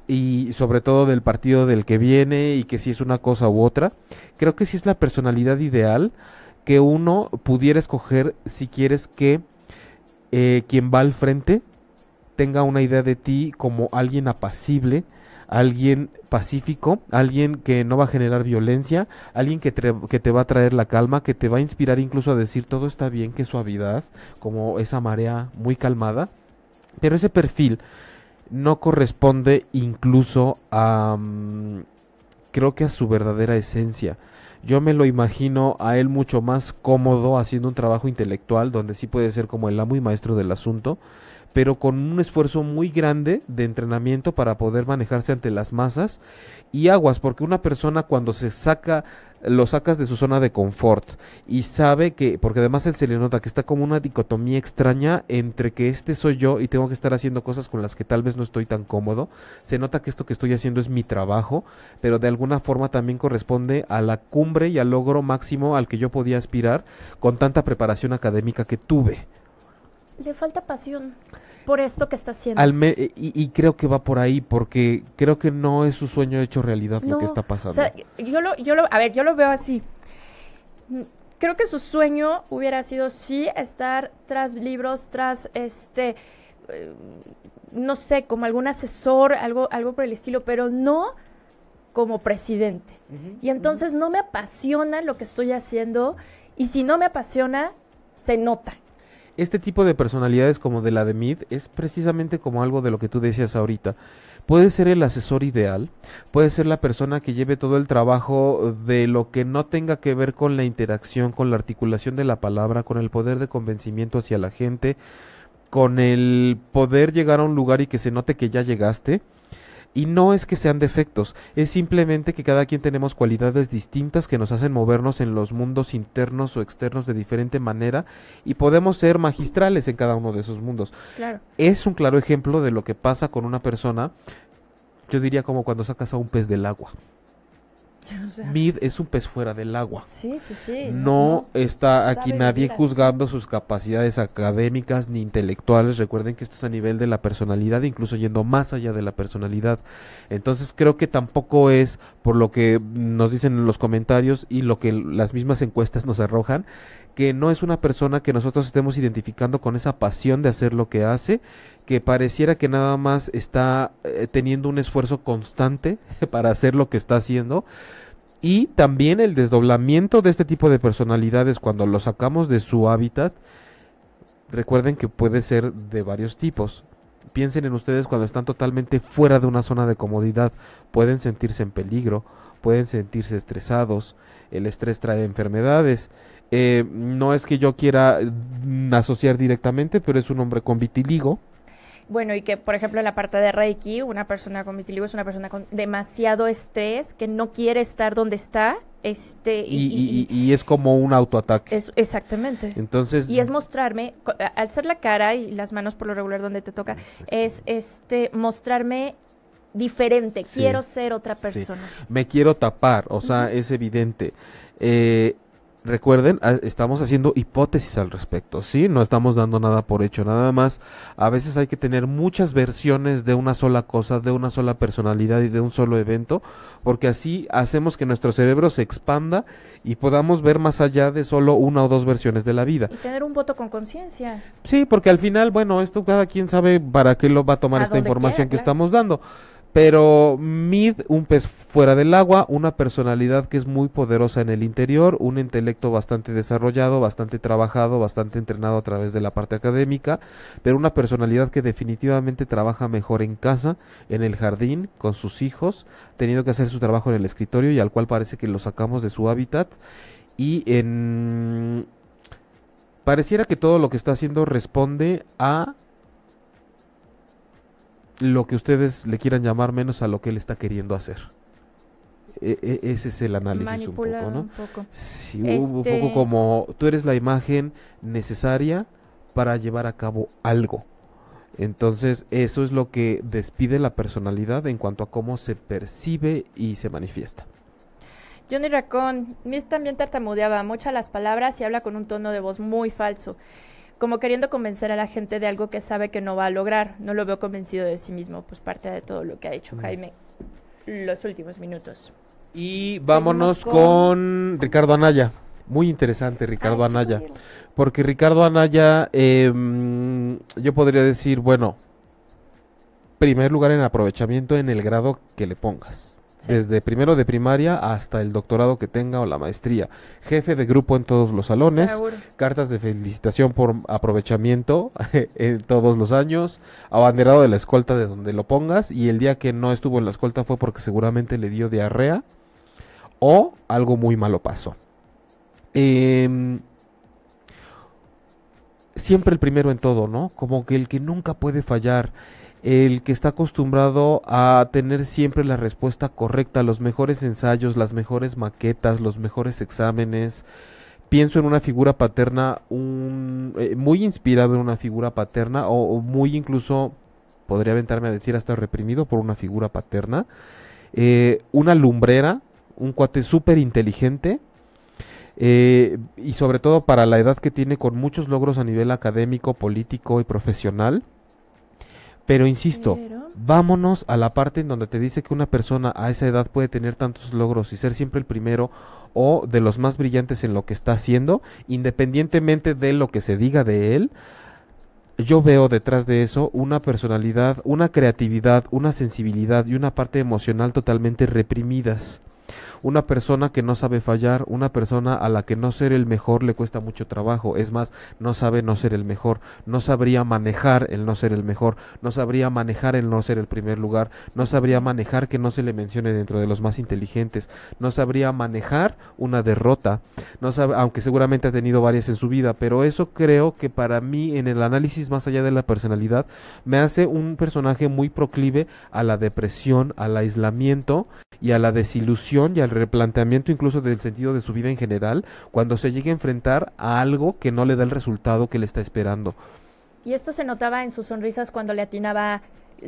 y sobre todo del partido del que viene y que si es una cosa u otra, creo que si es la personalidad ideal que uno pudiera escoger si quieres que eh, quien va al frente tenga una idea de ti como alguien apacible, alguien pacífico, alguien que no va a generar violencia, alguien que, te va a traer la calma, que te va a inspirar incluso a decir todo está bien, que suavidad, como esa marea muy calmada. Pero ese perfil no corresponde incluso a... Mm, creo que a su verdadera esencia. Yo me lo imagino a él mucho más cómodo haciendo un trabajo intelectual donde sí puede ser como el amo y maestro del asunto pero con un esfuerzo muy grande de entrenamiento para poder manejarse ante las masas y aguas, porque una persona cuando se saca lo sacas de su zona de confort y sabe que, porque además él se le nota que está como una dicotomía extraña entre que este soy yo y tengo que estar haciendo cosas con las que tal vez no estoy tan cómodo, se nota que esto que estoy haciendo es mi trabajo, pero de alguna forma también corresponde a la cumbre y al logro máximo al que yo podía aspirar con tanta preparación académica que tuve le falta pasión por esto que está haciendo. Al eh, y, creo que va por ahí, porque creo que no es su sueño hecho realidad lo que está pasando. yo lo, yo lo, a ver, yo lo veo así. Mm, creo que su sueño hubiera sido sí estar tras libros, tras este, eh, no sé, como algún asesor, algo, algo por el estilo, pero no como presidente. y entonces no me apasiona lo que estoy haciendo y si no me apasiona, se nota este tipo de personalidades como de la de Mid es precisamente como algo de lo que tú decías ahorita. Puede ser el asesor ideal, puede ser la persona que lleve todo el trabajo de lo que no tenga que ver con la interacción, con la articulación de la palabra, con el poder de convencimiento hacia la gente, con el poder llegar a un lugar y que se note que ya llegaste y no es que sean defectos, es simplemente que cada quien tenemos cualidades distintas que nos hacen movernos en los mundos internos o externos de diferente manera y podemos ser magistrales en cada uno de esos mundos. Es un claro ejemplo de lo que pasa con una persona, yo diría como cuando sacas a un pez del agua. Mid es un pez fuera del agua. No, está aquí nadie juzgando sus capacidades académicas ni intelectuales. Recuerden que esto es a nivel de la personalidad, incluso yendo más allá de la personalidad. Entonces creo que tampoco es por lo que nos dicen en los comentarios y lo que las mismas encuestas nos arrojan, que no es una persona que nosotros estemos identificando con esa pasión de hacer lo que hace que pareciera que nada más está eh, teniendo un esfuerzo constante para hacer lo que está haciendo. Y también el desdoblamiento de este tipo de personalidades cuando lo sacamos de su hábitat. Recuerden que puede ser de varios tipos. Piensen en ustedes cuando están totalmente fuera de una zona de comodidad. Pueden sentirse en peligro, pueden sentirse estresados. El estrés trae enfermedades. Eh, no es que yo quiera mm, asociar directamente, pero es un hombre con vitiligo bueno, y que, por ejemplo, en la parte de Reiki, una persona con vitiligo es una persona con demasiado estrés, que no quiere estar donde está. Este, y, es como un autoataque. Es, exactamente. Entonces. Y es mostrarme, al ser la cara y las manos por lo regular donde te toca, es este mostrarme diferente. quiero ser otra persona. Me quiero tapar, o sea, es evidente. Eh, recuerden, ah, estamos haciendo hipótesis al respecto, ¿sí? No estamos dando nada por hecho, nada más. A veces hay que tener muchas versiones de una sola cosa, de una sola personalidad y de un solo evento, porque así hacemos que nuestro cerebro se expanda y podamos ver más allá de solo una o dos versiones de la vida. Y tener un voto con conciencia. Sí, porque al final, bueno, esto cada quien sabe para qué lo va a tomar esta información que estamos dando. Pero Mid, un pez fuera del agua, una personalidad que es muy poderosa en el interior, un intelecto bastante desarrollado, bastante trabajado, bastante entrenado a través de la parte académica, pero una personalidad que definitivamente trabaja mejor en casa, en el jardín, con sus hijos, teniendo que hacer su trabajo en el escritorio y al cual parece que lo sacamos de su hábitat. Y en... Pareciera que todo lo que está haciendo responde a lo que ustedes le quieran llamar menos a lo que él está queriendo hacer. E, e, ese es el análisis un poco, ¿no? Un poco. Sí, un poco este como tú eres la imagen necesaria para llevar a cabo algo. Entonces, eso es lo que despide la personalidad en cuanto a cómo se percibe y se manifiesta. Johnny Racón, también tartamudeaba muchas las palabras y habla con un tono de voz muy falso como queriendo convencer a la gente de algo que sabe que no va a lograr. No lo veo convencido de sí mismo, pues parte de todo lo que ha hecho mm. Jaime los últimos minutos. Y vámonos con... Ricardo Anaya. Muy interesante Ricardo Anaya. Porque Ricardo Anaya, em, yo podría decir, bueno, primer lugar en aprovechamiento en el grado que le pongas desde primero de primaria hasta el doctorado que tenga o la maestría. Jefe de grupo en todos los salones, cartas de felicitación por aprovechamiento en todos los años, abanderado de la escolta de donde lo pongas y el día que no estuvo en la escolta fue porque seguramente le dio diarrea o algo muy malo pasó. Em, siempre el primero en todo, ¿no? Como que el que nunca puede fallar el que está acostumbrado a tener siempre la respuesta correcta, los mejores ensayos, las mejores maquetas, los mejores exámenes. Pienso en una figura paterna, eh, muy inspirado en una figura paterna o, muy incluso, podría aventarme a decir, hasta reprimido por una figura paterna. Eh, una lumbrera, un cuate súper inteligente, eh, y sobre todo para la edad que tiene con muchos logros a nivel académico, político y profesional. Pero insisto, vámonos a la parte en donde te dice que una persona a esa edad puede tener tantos logros y ser siempre el primero o de los más brillantes en lo que está haciendo, independientemente de lo que se diga de él. Yo veo detrás de eso una personalidad, una creatividad, una sensibilidad y una parte emocional totalmente reprimidas. Una persona que no sabe fallar, una persona a la que no ser el mejor le cuesta mucho trabajo, es más, no sabe no ser el mejor, no sabría manejar el no ser el mejor, no sabría manejar el no ser el primer lugar, no sabría manejar que no se le mencione dentro de los más inteligentes, no sabría manejar una derrota, no sabe, aunque seguramente ha tenido varias en su vida, pero eso creo que para mí en el análisis más allá de la personalidad me hace un personaje muy proclive a la depresión, al aislamiento y a la desilusión y al replanteamiento incluso del sentido de su vida en general cuando se llegue a enfrentar a algo que no le da el resultado que le está esperando. Y esto se notaba en sus sonrisas cuando le atinaba,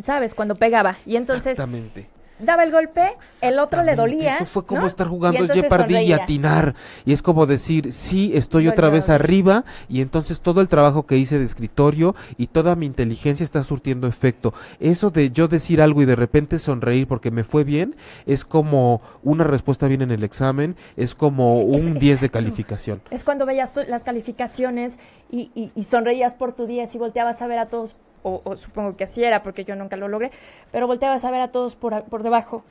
¿sabes? Cuando pegaba. Y entonces Exactamente daba el golpe, el otro le dolía. Eso fue como estar jugando el Jeopardy y atinar. Y es como decir, sí, estoy otra vez arriba y entonces todo el trabajo que hice de escritorio y toda mi inteligencia está surtiendo efecto. Eso de yo decir algo y de repente sonreír porque me fue bien es como una respuesta bien en el examen, es como un 10 de calificación. Es cuando veías las calificaciones y, y sonreías por tu 10 y volteabas a ver a todos o, supongo que así era porque yo nunca lo logré, pero volteabas a ver a todos por, por debajo.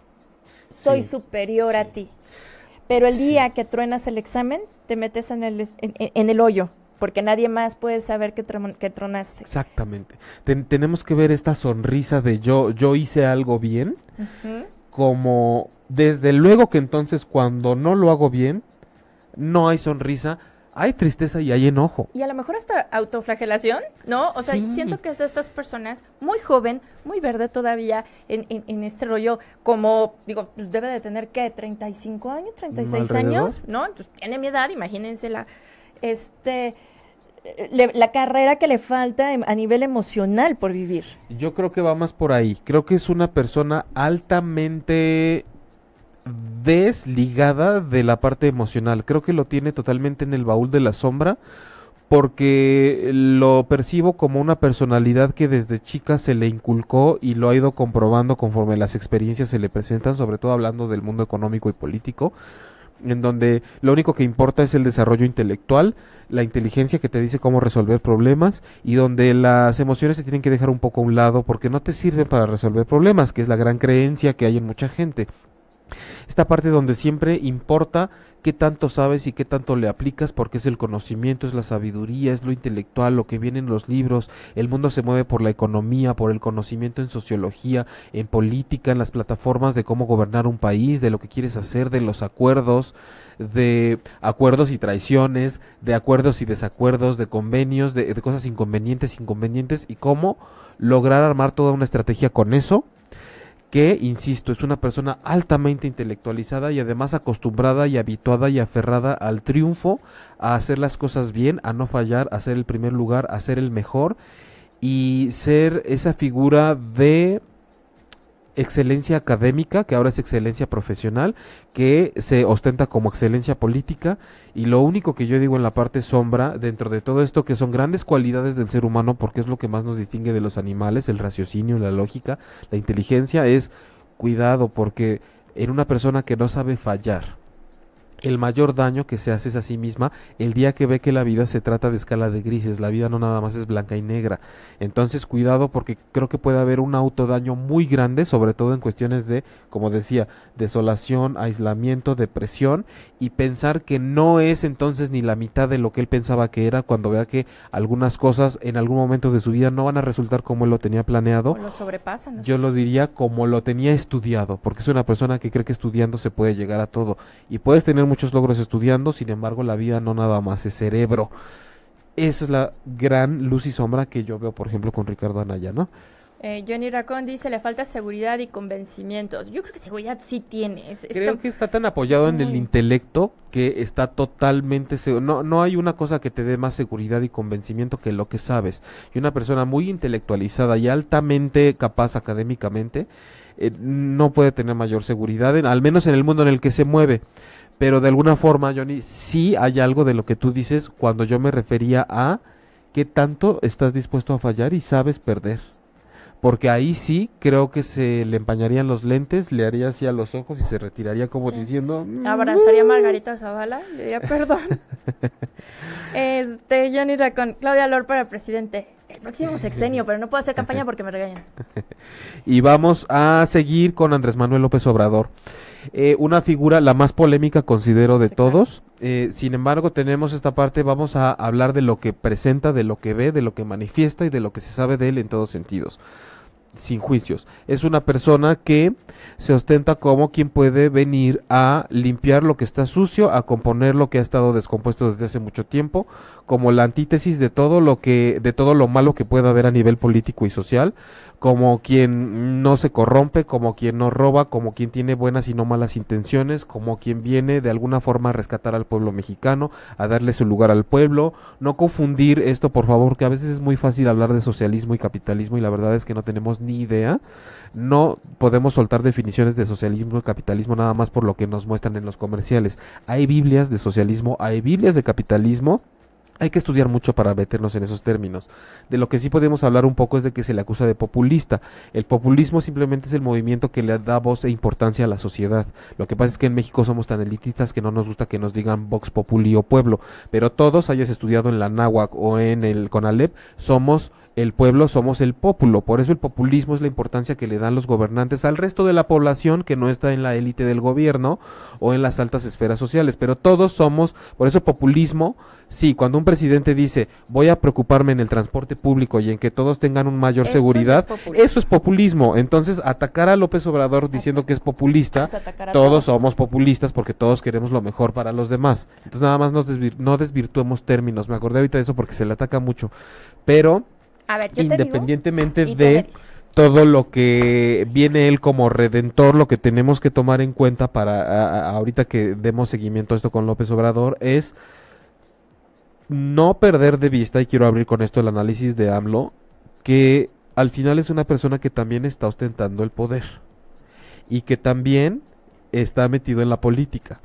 Soy superior a ti. Pero el día que truenas el examen, te metes en el, en, el hoyo porque nadie más puede saber que, tronaste. Exactamente. tenemos que ver esta sonrisa de yo, yo hice algo bien, como desde luego que entonces cuando no lo hago bien, no hay sonrisa, hay tristeza y hay enojo. Y a lo mejor hasta autoflagelación, ¿no? O sea, siento que es de estas personas muy joven, muy verde todavía en, en, este rollo, como, digo, pues debe de tener, ¿qué? ¿35 años? ¿36 años? ¿No? Entonces tiene mi edad, imagínense la, este, la carrera que le falta em, a nivel emocional por vivir. Yo creo que va más por ahí. Creo que es una persona altamente desligada de la parte emocional. Creo que lo tiene totalmente en el baúl de la sombra porque lo percibo como una personalidad que desde chica se le inculcó y lo ha ido comprobando conforme las experiencias se le presentan, sobre todo hablando del mundo económico y político, en donde lo único que importa es el desarrollo intelectual, la inteligencia que te dice cómo resolver problemas y donde las emociones se tienen que dejar un poco a un lado porque no te sirven para resolver problemas, que es la gran creencia que hay en mucha gente esta parte donde siempre importa qué tanto sabes y qué tanto le aplicas, porque es el conocimiento, es la sabiduría, es lo intelectual, lo que viene en los libros, el mundo se mueve por la economía, por el conocimiento en sociología, en política, en las plataformas de cómo gobernar un país, de lo que quieres hacer, de los acuerdos, de acuerdos y traiciones, de acuerdos y desacuerdos, de convenios, de, de cosas inconvenientes, inconvenientes, y cómo lograr armar toda una estrategia con eso que, insisto, es una persona altamente intelectualizada y además acostumbrada y habituada y aferrada al triunfo, a hacer las cosas bien, a no fallar, a ser el primer lugar, a ser el mejor y ser esa figura de excelencia académica, que ahora es excelencia profesional, que se ostenta como excelencia política, y lo único que yo digo en la parte sombra, dentro de todo esto, que son grandes cualidades del ser humano, porque es lo que más nos distingue de los animales, el raciocinio, la lógica, la inteligencia, es cuidado, porque en una persona que no sabe fallar, el mayor daño que se hace es a sí misma el día que ve que la vida se trata de escala de grises, la vida no nada más es blanca y negra. Entonces cuidado porque creo que puede haber un autodaño muy grande, sobre todo en cuestiones de, como decía, desolación, aislamiento, depresión y pensar que no es entonces ni la mitad de lo que él pensaba que era cuando vea que algunas cosas en algún momento de su vida no van a resultar como él lo tenía planeado. Yo lo diría como lo tenía estudiado, porque es una persona que cree que estudiando se puede llegar a todo y puedes tener muchos logros estudiando, sin embargo la vida no nada más es cerebro. Esa es la gran luz y sombra que yo veo, por ejemplo, con Ricardo Anaya, ¿no? Eh, Johnny Racón dice, le falta seguridad y convencimiento, Yo creo que seguridad sí tiene. creo que está tan apoyado en el intelecto que está totalmente seguro. No, no hay una cosa que te dé más seguridad y convencimiento que lo que sabes. Y una persona muy intelectualizada y altamente capaz académicamente eh, no puede tener mayor seguridad, al menos en el mundo en el que se mueve. Pero de alguna forma, Johnny, sí hay algo de lo que tú dices cuando yo me refería a qué tanto estás dispuesto a fallar y sabes perder. Porque ahí sí creo que se le empañarían los lentes, le haría así a los ojos y se retiraría como diciendo... Abrazaría a mm". Margarita Zavala, le diría perdón. este, Johnny con Claudia Lor para presidente el próximo sexenio, pero no puedo hacer campaña porque me regañan. y vamos a seguir con Andrés Manuel López Obrador. Eh, una figura la más polémica considero de todos. Eh, sin embargo, tenemos esta parte, vamos a hablar de lo que presenta, de lo que ve, de lo que manifiesta y de lo que se sabe de él en todos sentidos sin juicios. Es una persona que se ostenta como quien puede venir a limpiar lo que está sucio, a componer lo que ha estado descompuesto desde hace mucho tiempo, como la antítesis de todo lo que de todo lo malo que pueda haber a nivel político y social, como quien no se corrompe, como quien no roba, como quien tiene buenas y no malas intenciones, como quien viene de alguna forma a rescatar al pueblo mexicano, a darle su lugar al pueblo, no confundir esto por favor, que a veces es muy fácil hablar de socialismo y capitalismo y la verdad es que no tenemos ni idea. No podemos soltar definiciones de socialismo y capitalismo nada más por lo que nos muestran en los comerciales. Hay Biblias de socialismo, hay Biblias de capitalismo hay que estudiar mucho para meternos en esos términos. De lo que sí podemos hablar un poco es de que se le acusa de populista. El populismo simplemente es el movimiento que le da voz e importancia a la sociedad. Lo que pasa es que en México somos tan elitistas que no nos gusta que nos digan Vox Populi o Pueblo. Pero todos, hayas estudiado en la náhuatl o en el CONALEP, somos el pueblo somos el pópulo, por eso el populismo es la importancia que le dan los gobernantes al resto de la población que no está en la élite del gobierno o en las altas esferas sociales, pero todos somos, por eso populismo, sí, cuando un presidente dice voy a preocuparme en el transporte público y en que todos tengan un mayor seguridad, eso es populismo, entonces atacar a López Obrador diciendo que es populista, todos, somos populistas porque todos queremos lo mejor para los demás, entonces nada más no desvirtuemos términos, me acordé ahorita de eso porque se le ataca mucho, pero independientemente de todo lo que viene él como redentor, lo que tenemos que tomar en cuenta para ahorita que demos seguimiento a esto con López Obrador es no perder de vista, y quiero abrir con esto el análisis de AMLO, que al final es una persona que también está ostentando el poder y que también está metido en la política.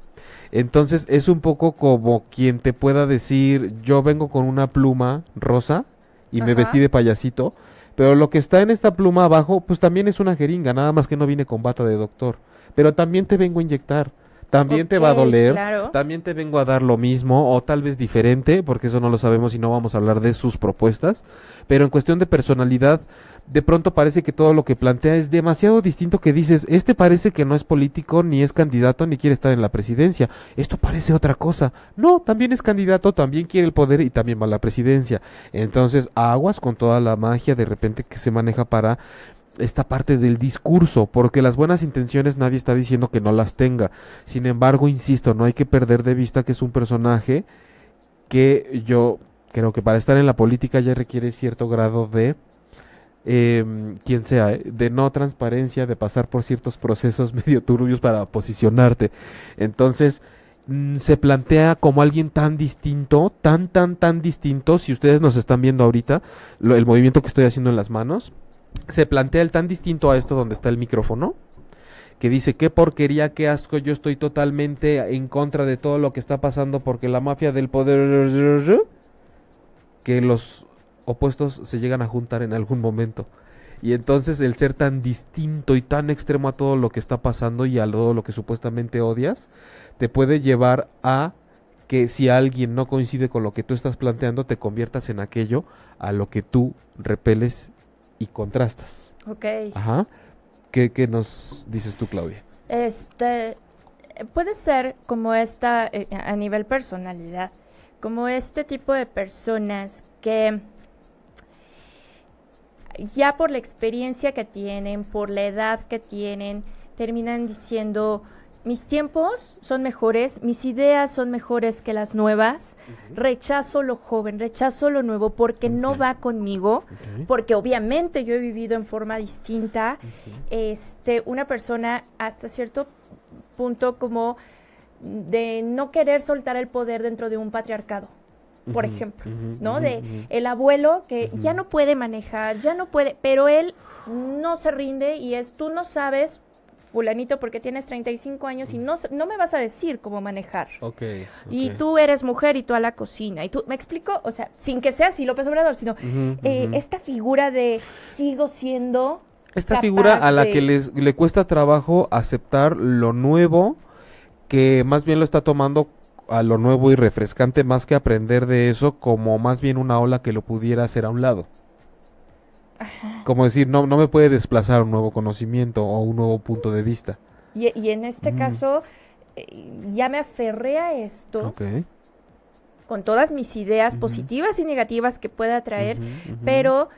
Entonces es un poco como quien te pueda decir, yo vengo con una pluma rosa y me vestí de payasito. Pero lo que está en esta pluma abajo, pues también es una jeringa, nada más que no viene con bata de doctor. Pero también te vengo a inyectar también te va a doler, también te vengo a dar lo mismo o tal vez diferente, porque eso no lo sabemos y no vamos a hablar de sus propuestas, pero en cuestión de personalidad, de pronto parece que todo lo que plantea es demasiado distinto que dices, este parece que no es político, ni es candidato, ni quiere estar en la presidencia, esto parece otra cosa, no, también es candidato, también quiere el poder y también va a la presidencia, entonces aguas con toda la magia de repente que se maneja para esta parte del discurso, porque las buenas intenciones nadie está diciendo que no las tenga. Sin embargo, insisto, no hay que perder de vista que es un personaje que yo creo que para estar en la política ya requiere cierto grado de eh, quien sea, eh, de no transparencia, de pasar por ciertos procesos medio turbios para posicionarte. Entonces, mm, se plantea como alguien tan distinto, tan, tan, tan distinto. Si ustedes nos están viendo ahorita, el movimiento que estoy haciendo en las manos, se plantea el tan distinto a esto donde está el micrófono, que dice, qué porquería, qué asco, yo estoy totalmente en contra de todo lo que está pasando porque la mafia del poder... que los opuestos se llegan a juntar en algún momento. Y entonces el ser tan distinto y tan extremo a todo lo que está pasando y a todo lo que supuestamente odias, te puede llevar a que si alguien no coincide con lo que tú estás planteando, te conviertas en aquello a lo que tú repeles y contrastas. Ok. Ajá. ¿Qué, qué nos dices tú, Claudia? Este, puede ser como esta, eh, a nivel personalidad, como este tipo de personas que ya por la experiencia que tienen, por la edad que tienen, terminan diciendo, mis tiempos son mejores, mis ideas son mejores que las nuevas, rechazo lo joven, rechazo lo nuevo porque no va conmigo, porque obviamente yo he vivido en forma distinta, este, una persona hasta cierto punto como de no querer soltar el poder dentro de un patriarcado por ejemplo, ¿no? de el abuelo que ya no puede manejar, ya no puede, pero él no se rinde y es tú no sabes fulanito, porque tienes 35 años y no, no me vas a decir cómo manejar. Okay, Y tú eres mujer y tú a la cocina. Y tú, ¿me explico? O sea, sin que sea así López Obrador, sino eh, esta figura de sigo siendo... Esta figura a la que les, le cuesta trabajo aceptar lo nuevo, que más bien lo está tomando a lo nuevo y refrescante, más que aprender de eso, como más bien una ola que lo pudiera hacer a un lado. Como decir, no, no me puede desplazar un nuevo conocimiento o un nuevo punto de vista. Y, en este mm. caso, eh, ya me aferré a esto. Con todas mis ideas positivas y negativas que pueda traer, pero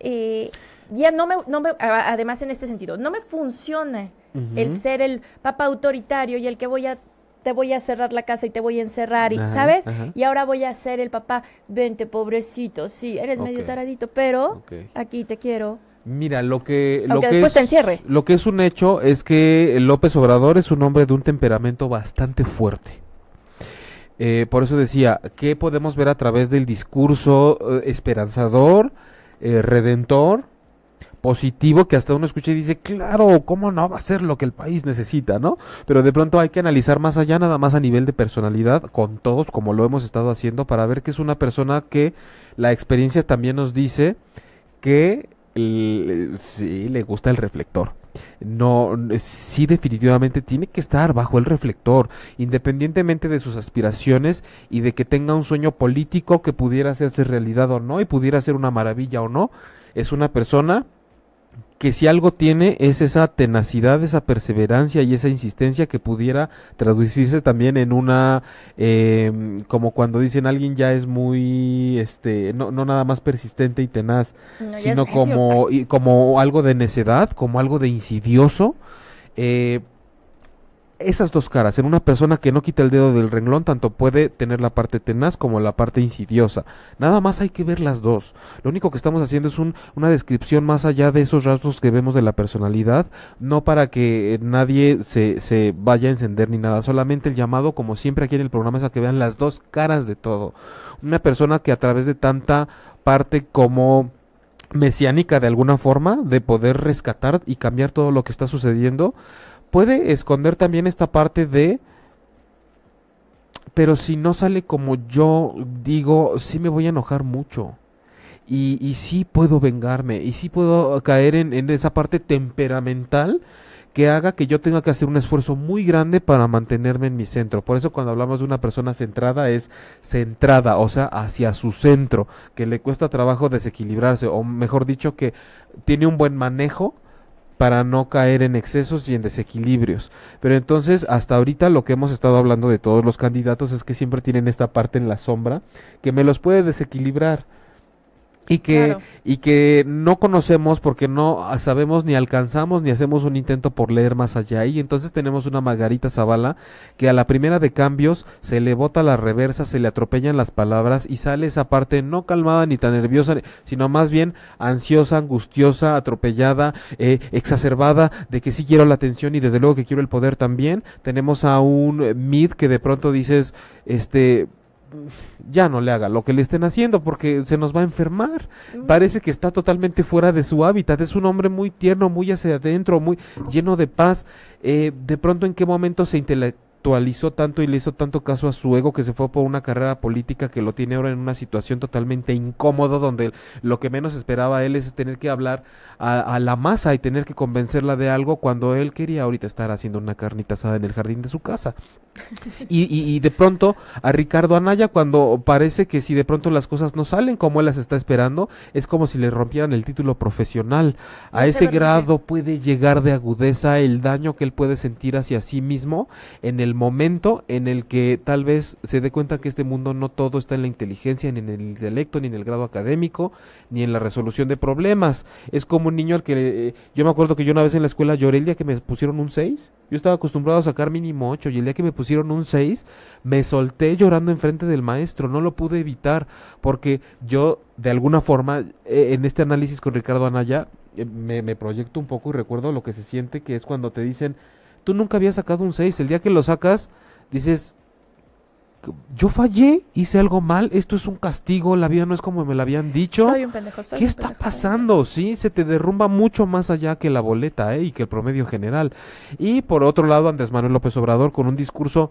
eh, ya no me, no me, además en este sentido, no me funciona el ser el papa autoritario y el que voy a te voy a cerrar la casa y te voy a encerrar, y, ¿sabes? Y ahora voy a ser el papá, vente, pobrecito, sí, eres medio taradito, pero aquí te quiero. Mira, lo que, lo, que es, encierre. lo que es un hecho es que López Obrador es un hombre de un temperamento bastante fuerte. Eh, por eso decía, ¿qué podemos ver a través del discurso eh, esperanzador, eh, redentor, positivo que hasta uno escucha y dice, claro, ¿cómo no va a ser lo que el país necesita, no? Pero de pronto hay que analizar más allá, nada más a nivel de personalidad, con todos, como lo hemos estado haciendo, para ver que es una persona que la experiencia también nos dice que sí le gusta el reflector. No, sí definitivamente tiene que estar bajo el reflector, independientemente de sus aspiraciones y de que tenga un sueño político que pudiera hacerse realidad o no y pudiera ser una maravilla o no, es una persona que si algo tiene es esa tenacidad, esa perseverancia y esa insistencia que pudiera traducirse también en una, em, como cuando dicen alguien ya es muy, este, no, no nada más persistente y tenaz, sino como, y, como algo de necedad, como algo de insidioso. Eh, esas dos caras. En una persona que no quita el dedo del renglón, tanto puede tener la parte tenaz como la parte insidiosa. Nada más hay que ver las dos. Lo único que estamos haciendo es una descripción más allá de esos rasgos que vemos de la personalidad, no para que eh, nadie se, se vaya a encender ni nada. Solamente el llamado, como siempre aquí en el programa, es a que vean las dos caras de todo. Una persona que a través de tanta parte como mesiánica de alguna forma, de poder rescatar y cambiar todo lo que está sucediendo, puede esconder también esta parte de... Pero si no sale como yo digo, sí me voy a enojar mucho. Y, y sí puedo vengarme. Y sí puedo caer en, en esa parte temperamental que haga que yo tenga que hacer un esfuerzo muy grande para mantenerme en mi centro. Por eso cuando hablamos de una persona centrada es centrada, o sea, hacia su centro, que le cuesta trabajo desequilibrarse, o mejor dicho, que tiene un buen manejo para no caer en excesos y en desequilibrios. Pero entonces, hasta ahorita lo que hemos estado hablando de todos los candidatos es que siempre tienen esta parte en la sombra que me los puede desequilibrar y que y que no conocemos porque no sabemos ni alcanzamos ni hacemos un intento por leer más allá y entonces tenemos una Margarita Zavala que a la primera de cambios se le bota la reversa, se le atropellan las palabras y sale esa parte no calmada ni tan nerviosa, sino más bien ansiosa, angustiosa, atropellada, eh, exacerbada de que sí quiero la atención y desde luego que quiero el poder también. Tenemos a un mid que de pronto dices este Mm, ya no le haga lo que le estén haciendo porque se nos va a enfermar. Parece que está totalmente fuera de su hábitat. Es un hombre muy tierno, muy hacia adentro, muy lleno de paz. Eh, de pronto, ¿en qué momento se intelectualizó tanto y le hizo tanto caso a su ego que se fue por una carrera política que lo tiene ahora en una situación totalmente incómoda donde lo que menos esperaba él es tener que hablar a, a la masa y tener que convencerla de algo cuando él quería ahorita estar haciendo una carnita asada en el jardín de su casa? Y, de pronto a Ricardo Anaya, cuando parece que si de pronto las cosas no salen como él las está esperando, es como si le rompieran el título profesional. A ese grado puede llegar de agudeza el daño que él puede sentir hacia sí mismo en el momento en el que tal vez se dé cuenta que este mundo no todo está en la inteligencia, ni en el intelecto, ni en el grado académico, ni en la resolución de problemas. Es como un niño al que yo me acuerdo que yo una vez en la escuela lloré el día que me pusieron un 6. Yo estaba acostumbrado a sacar mínimo 8 y el día que me pusieron un 6, me solté llorando enfrente del maestro, no lo pude evitar, porque yo de alguna forma e, en este análisis con Ricardo Anaya eh, me, me proyecto un poco y recuerdo lo que se siente que es cuando te dicen, tú nunca habías sacado un 6, el día que lo sacas dices, yo fallé, hice algo mal, esto es un castigo, la vida no es como me la habían dicho. ¿Qué está pasando? Sí, se te derrumba mucho más allá que la boleta eh, y que el promedio general. Y por otro lado, Andrés Manuel López Obrador con un discurso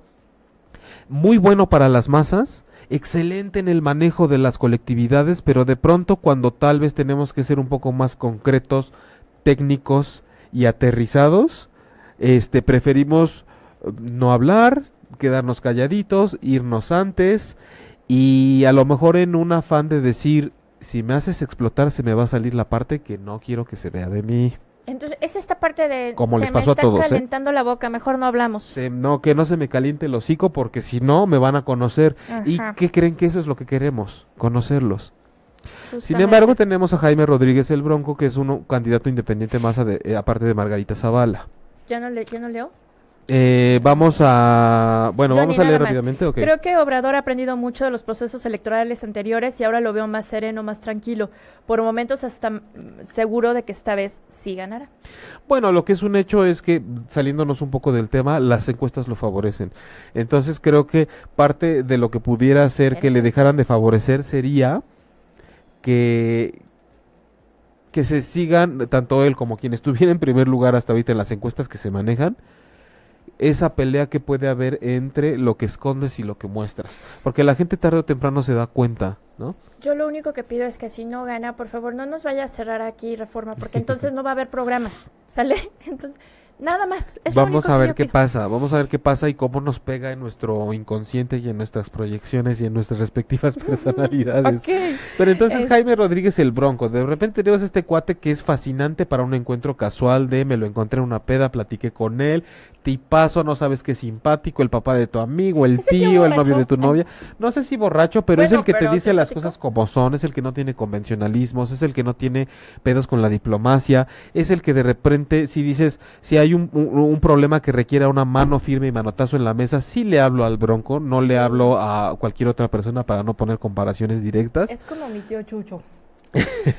muy bueno para las masas, excelente en el manejo de las colectividades, pero de pronto cuando tal vez tenemos que ser un poco más concretos, técnicos y aterrizados, este preferimos eh, no hablar, quedarnos calladitos, irnos antes y a lo mejor en un afán de decir, si me haces explotar se me va a salir la parte que no quiero que se vea de mí. Entonces, es esta parte de como les pasó me está a todos, ¿eh? calentando la boca, mejor no hablamos. no, que no se me caliente el hocico porque si no me van a conocer. ¿Y qué creen que eso es lo que queremos? Conocerlos. Sin embargo, tenemos a Jaime Rodríguez el Bronco, que es un candidato independiente más eh, aparte de Margarita Zavala. ¿Ya no, le, ¿Ya no leo? Eh, vamos a. Bueno, vamos a leer rápidamente. Creo que Obrador ha aprendido mucho de los procesos electorales anteriores y ahora lo veo más sereno, más tranquilo. Por momentos, hasta seguro de que esta vez sí ganará. Bueno, lo que es un hecho es que, saliéndonos un poco del tema, las encuestas lo favorecen. Entonces, creo que parte de lo que pudiera hacer que le dejaran de favorecer sería que, que se sigan, tanto él como quien estuviera en primer lugar hasta ahorita en las encuestas que se manejan, esa pelea que puede haber entre lo que escondes y lo que muestras. Porque la gente tarde o temprano se da cuenta, ¿no? Yo lo único que pido es que si no gana, por favor, no nos vaya a cerrar aquí Reforma, porque entonces no va a haber programa, ¿sale? Entonces, Nada más. Vamos a ver qué pasa. Vamos a ver qué pasa y cómo nos pega en nuestro inconsciente y en nuestras proyecciones y en nuestras respectivas personalidades. Pero entonces Jaime Rodríguez el Bronco. De repente tenemos este cuate que es fascinante para un encuentro casual de me lo encontré en una peda, platiqué con él, tipazo, no sabes qué simpático, el papá de tu amigo, el tío, el novio de tu eh. novia. No sé si borracho, pero es el que te dice las cosas como son, es el que no tiene convencionalismos, es el que no tiene pedos con la diplomacia, es el que de repente si dices, si hay un, problema que requiera una mano firme y manotazo en la mesa, sí le hablo al Bronco, no le hablo a cualquier otra persona para no poner comparaciones directas. Es como mi tío Chucho.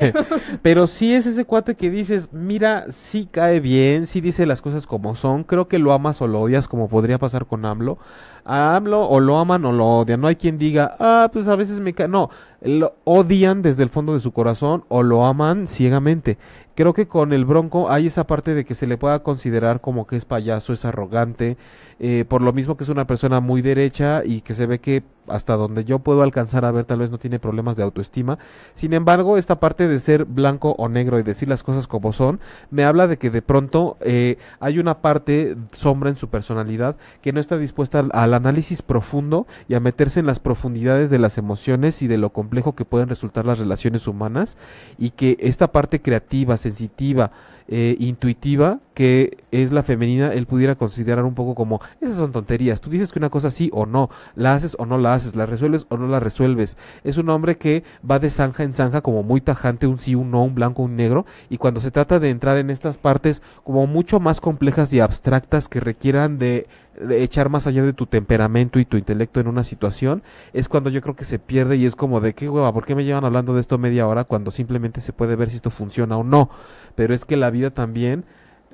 Pero si es ese cuate que dices, mira, sí cae bien, sí dice las cosas como son, creo que lo amas o lo odias, como podría pasar con AMLO. A AMLO o lo aman o lo odian, no hay quien diga, ah, pues a veces me cae, no, lo odian desde el fondo de su corazón o lo aman ciegamente. Creo que con el Bronco hay esa parte de que se le pueda considerar como que es payaso, es arrogante, eh, por lo mismo que es una persona muy derecha y que se ve que hasta donde yo puedo alcanzar a ver tal vez no tiene problemas de autoestima. Sin embargo, esta parte de ser blanco o negro y decir las cosas como son, me habla de que de pronto eh, hay una parte sombra en su personalidad que no está dispuesta al, análisis profundo y a meterse en las profundidades de las emociones y de lo complicado complejo que pueden resultar las relaciones humanas y que esta parte creativa, sensitiva, eh, intuitiva, que es la femenina, él pudiera considerar un poco como, esas son tonterías, tú dices que una cosa sí o no, la haces o no la haces, la resuelves o no la resuelves. Es un hombre que va de zanja en zanja como muy tajante, un sí, un no, un blanco, un negro, y cuando se trata de entrar en estas partes como mucho más complejas y abstractas que requieran de echar más allá de tu temperamento y tu intelecto en una situación, es cuando yo creo que se pierde y es como de qué hueva, ¿por qué me llevan hablando de esto media hora cuando simplemente se puede ver si esto funciona o no? Pero es que la vida también,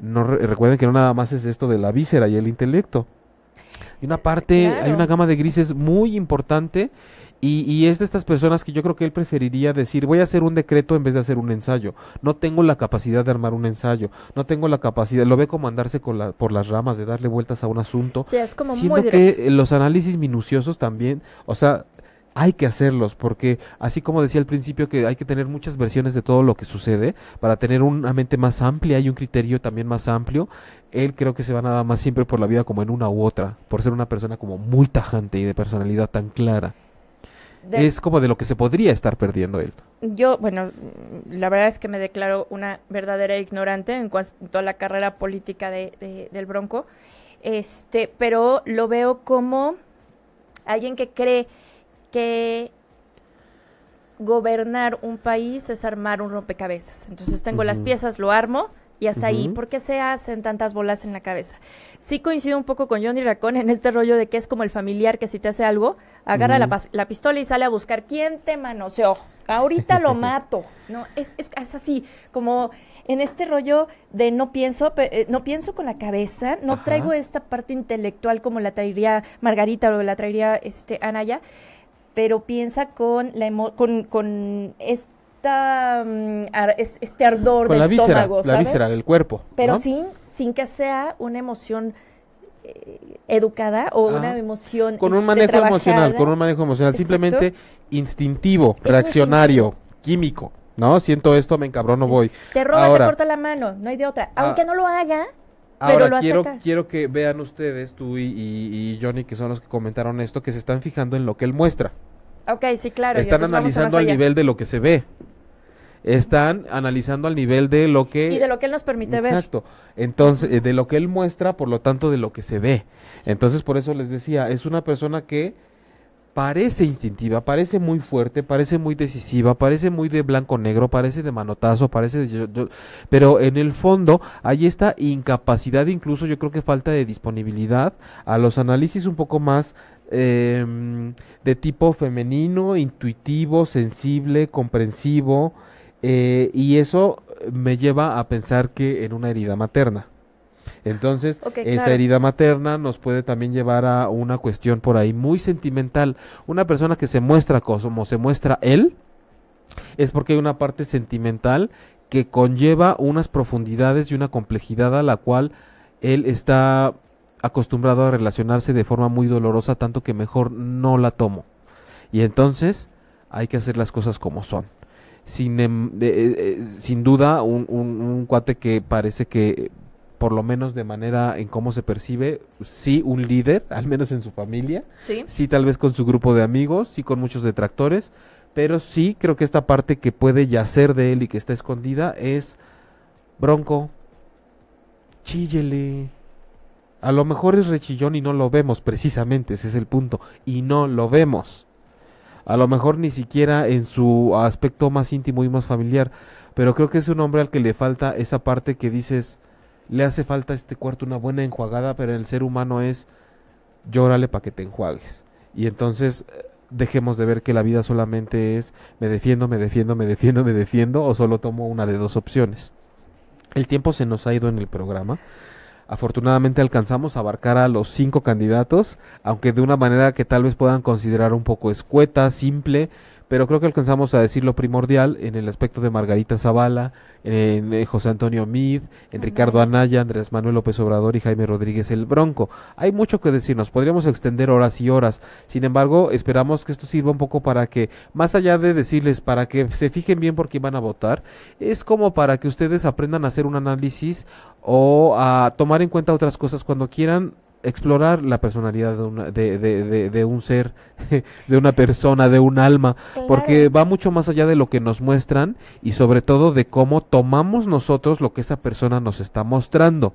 no recuerden que no nada más es esto de la víscera y el intelecto. y una eh, parte, hay una gama de grises muy importante y, es de estas personas que yo creo que él preferiría decir, voy a hacer un decreto en vez de hacer un ensayo. No tengo la capacidad de armar un ensayo. No tengo la capacidad, lo ve como andarse con la, por las ramas, de darle vueltas a un asunto. Sí, es como muy que los análisis minuciosos también, o sea, hay que hacerlos, porque así como decía al principio que hay que tener muchas versiones de todo lo que sucede, para tener una mente más amplia y un criterio también más amplio, él creo que se va nada más siempre por la vida como en una u otra, por ser una persona como muy tajante y de personalidad tan clara es como de lo que se podría estar perdiendo él. Yo, bueno, la verdad es que me declaro una verdadera ignorante en cuanto a la carrera política de, del Bronco, este, pero lo veo como alguien que cree que gobernar un país es armar un rompecabezas. Entonces tengo las piezas, lo armo y hasta ahí, ¿por qué se hacen tantas bolas en la cabeza? Sí coincido un poco con Johnny Racón en este rollo de que es como el familiar que si te hace algo, agarra la, pistola y sale a buscar quién te manoseó. Ahorita lo mato. No, es, es, así, como en este rollo de no pienso, eh, no pienso con la cabeza, no traigo esta parte intelectual como la traería Margarita o la traería este Anaya, pero piensa con la con, con Mm, este ardor Con la estómago, La víscera, del cuerpo. Pero sin, sin que sea una emoción eh, educada o una emoción con un manejo emocional con un manejo emocional simplemente instintivo reaccionario químico no siento esto me encabrono no voy te roba ahora, te corta la mano no hay de otra ah. aunque no lo haga pero lo quiero quiero que vean ustedes tú y, Johnny que son los que comentaron esto que se están fijando en lo que él muestra Ok, sí, claro. Están analizando al nivel de lo que se ve están analizando al nivel de lo que... Y de lo que él nos permite ver. Exacto. Entonces, eh, de lo que él muestra, por lo tanto, de lo que se ve. Entonces, por eso les decía, es una persona que parece instintiva, parece muy fuerte, parece muy decisiva, parece muy de blanco-negro, parece de manotazo, parece Pero en el fondo hay esta incapacidad, incluso yo creo que falta de disponibilidad a los análisis un poco más em, de tipo femenino, intuitivo, sensible, comprensivo, eh, y eso me lleva a pensar que en una herida materna. Entonces, esa herida materna nos puede también llevar a una cuestión por ahí muy sentimental. Una persona que se muestra como se muestra él, es porque hay una parte sentimental que conlleva unas profundidades y una complejidad a la cual él está acostumbrado a relacionarse de forma muy dolorosa, tanto que mejor no la tomo. Y entonces hay que hacer las cosas como son sin, em, eh, eh, sin duda un, cuate que parece que, por lo menos de manera en cómo se percibe, sí un líder, al menos en su familia, sí, tal vez con su grupo de amigos, sí con muchos detractores, pero sí creo que esta parte que puede yacer de él y que está escondida es bronco, chillele A lo mejor es rechillón y no lo vemos, precisamente, ese es el punto, y no lo vemos a lo mejor ni siquiera en su aspecto más íntimo y más familiar, pero creo que es un hombre al que le falta esa parte que dices, le hace falta a este cuarto una buena enjuagada, pero el ser humano es, llórale para que te enjuagues. Y entonces eh, dejemos de ver que la vida solamente es, me defiendo, me defiendo, me defiendo, me defiendo, o solo tomo una de dos opciones. El tiempo se nos ha ido en el programa. Afortunadamente alcanzamos a abarcar a los cinco candidatos, aunque de una manera que tal vez puedan considerar un poco escueta, simple, pero creo que alcanzamos a decir lo primordial en el aspecto de Margarita Zavala, en eh, José Antonio Mid, en Ricardo Anaya, Andrés Manuel López Obrador y Jaime Rodríguez el Bronco. Hay mucho que decirnos, podríamos extender horas y horas. Sin embargo, esperamos que esto sirva un poco para que, más allá de decirles para que se fijen bien por quién van a votar, es como para que ustedes aprendan a hacer un análisis o a tomar en cuenta otras cosas cuando quieran explorar la personalidad de, de, un ser, de una persona, de un alma, porque va mucho más allá de lo que nos muestran y sobre todo de cómo tomamos nosotros lo que esa persona nos está mostrando.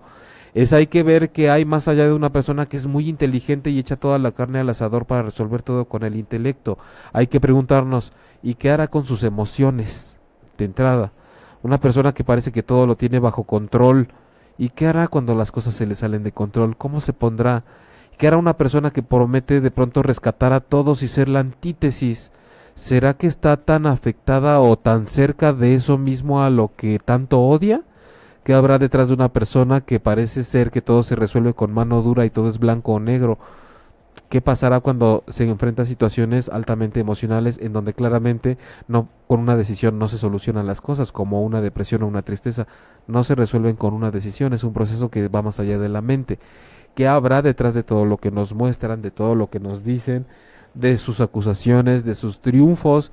Es hay que ver que hay más allá de una persona que es muy inteligente y echa toda la carne al asador para resolver todo con el intelecto. Hay que preguntarnos, ¿y qué hará con sus emociones de entrada? Una persona que parece que todo lo tiene bajo control, ¿Y qué hará cuando las cosas se le salen de control? ¿Cómo se pondrá? ¿Qué hará una persona que promete de pronto rescatar a todos y ser la antítesis? ¿Será que está tan afectada o tan cerca de eso mismo a lo que tanto odia? ¿Qué habrá detrás de una persona que parece ser que todo se resuelve con mano dura y todo es blanco o negro? ¿Qué pasará cuando se enfrenta a situaciones altamente emocionales en donde claramente no con una decisión no se solucionan las cosas, como una depresión o una tristeza? No se resuelven con una decisión, es un proceso que va más allá de la mente. ¿Qué habrá detrás de todo lo que nos muestran, de todo lo que nos dicen, de sus acusaciones, de sus triunfos?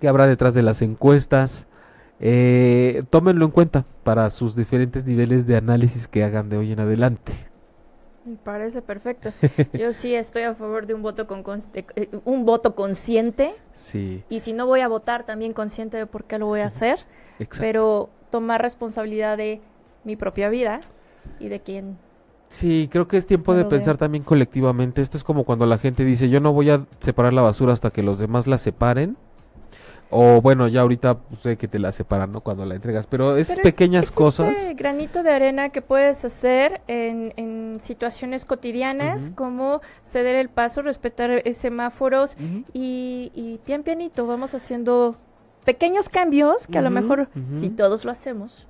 ¿Qué habrá detrás de las encuestas? Eh, tómenlo en cuenta para sus diferentes niveles de análisis que hagan de hoy en adelante. Parece perfecto. Yo sí estoy a favor de un voto con eh, un voto consciente. Sí. Y si no voy a votar, también consciente de por qué lo voy a hacer. Pero tomar responsabilidad de mi propia vida y de quién. Sí, creo que es tiempo de pensar también colectivamente. Esto es como cuando la gente dice, yo no voy a separar la basura hasta que los demás la separen. O bueno, ya ahorita pues, sé que te la separan, ¿no? Cuando la entregas, pero es pequeñas este cosas. granito de arena que puedes hacer en, situaciones cotidianas, como ceder el paso, respetar e-, semáforos y, y pian pianito vamos haciendo pequeños cambios que a lo mejor si todos lo hacemos.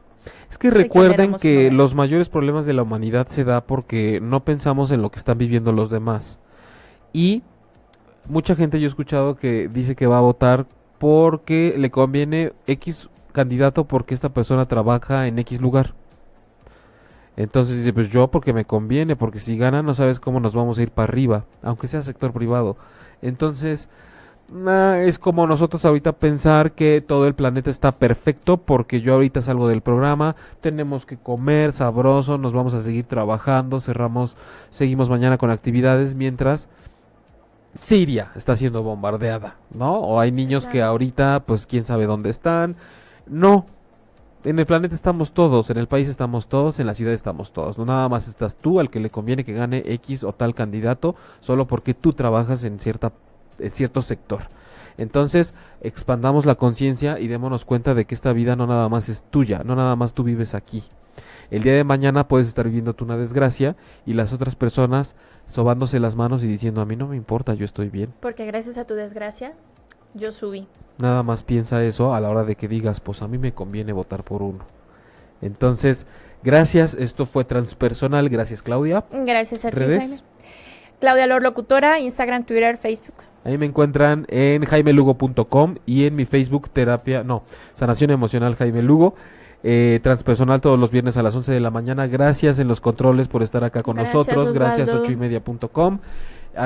Es que recuerden que los mayores problemas de la humanidad se da porque no pensamos en lo que están viviendo los demás. Y mucha gente yo he escuchado que dice que va a votar porque le conviene X candidato porque esta persona trabaja en X lugar. Entonces dice, pues yo porque me conviene, porque si gana no sabes cómo nos vamos a ir para arriba, aunque sea sector privado. Entonces, es como nosotros ahorita pensar que todo el planeta está perfecto porque yo ahorita salgo del programa, tenemos que comer sabroso, nos vamos a seguir trabajando, cerramos, seguimos mañana con actividades mientras Siria está siendo bombardeada, ¿no? O hay niños que ahorita, pues quién sabe dónde están. No, en el planeta estamos todos, en el país estamos todos, en la ciudad estamos todos. No nada más estás tú al que le conviene que gane X o tal candidato, solo porque tú trabajas en, cierta, en cierto sector. Entonces, expandamos la conciencia y démonos cuenta de que esta vida no nada más es tuya, no nada más tú vives aquí. El día de mañana puedes estar viviendo tú una desgracia y las otras personas sobándose las manos y diciendo, a mí no me importa, yo estoy bien. Porque gracias a tu desgracia, yo subí. Nada más piensa eso a la hora de que digas, pues a mí me conviene votar por uno. Entonces, gracias, esto fue transpersonal, gracias Claudia. Gracias a ti, Jaime. Claudia Lor Locutora, Instagram, Twitter, Facebook. Ahí me encuentran en jaimelugo.com y en mi Facebook Terapia, no, Sanación Emocional Jaime Lugo. Eh, transpersonal todos los viernes a las 11 de la mañana. Gracias en los controles por estar acá con nosotros. Gracias, ocho y media punto com,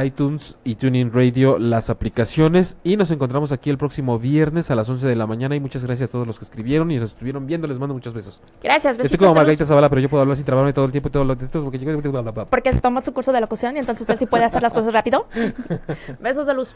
iTunes y Tuning Radio, las aplicaciones. Y nos encontramos aquí el próximo viernes a las 11 de la mañana. Y muchas gracias a todos los que escribieron y nos estuvieron viendo. Les mando muchos besos. Gracias, Estoy como Margarita Zavala, pero yo puedo hablar sin trabarme todo el tiempo y todo lo que porque yo... Porque tomó su curso de la locución y entonces él sí puede hacer las cosas rápido. besos de luz.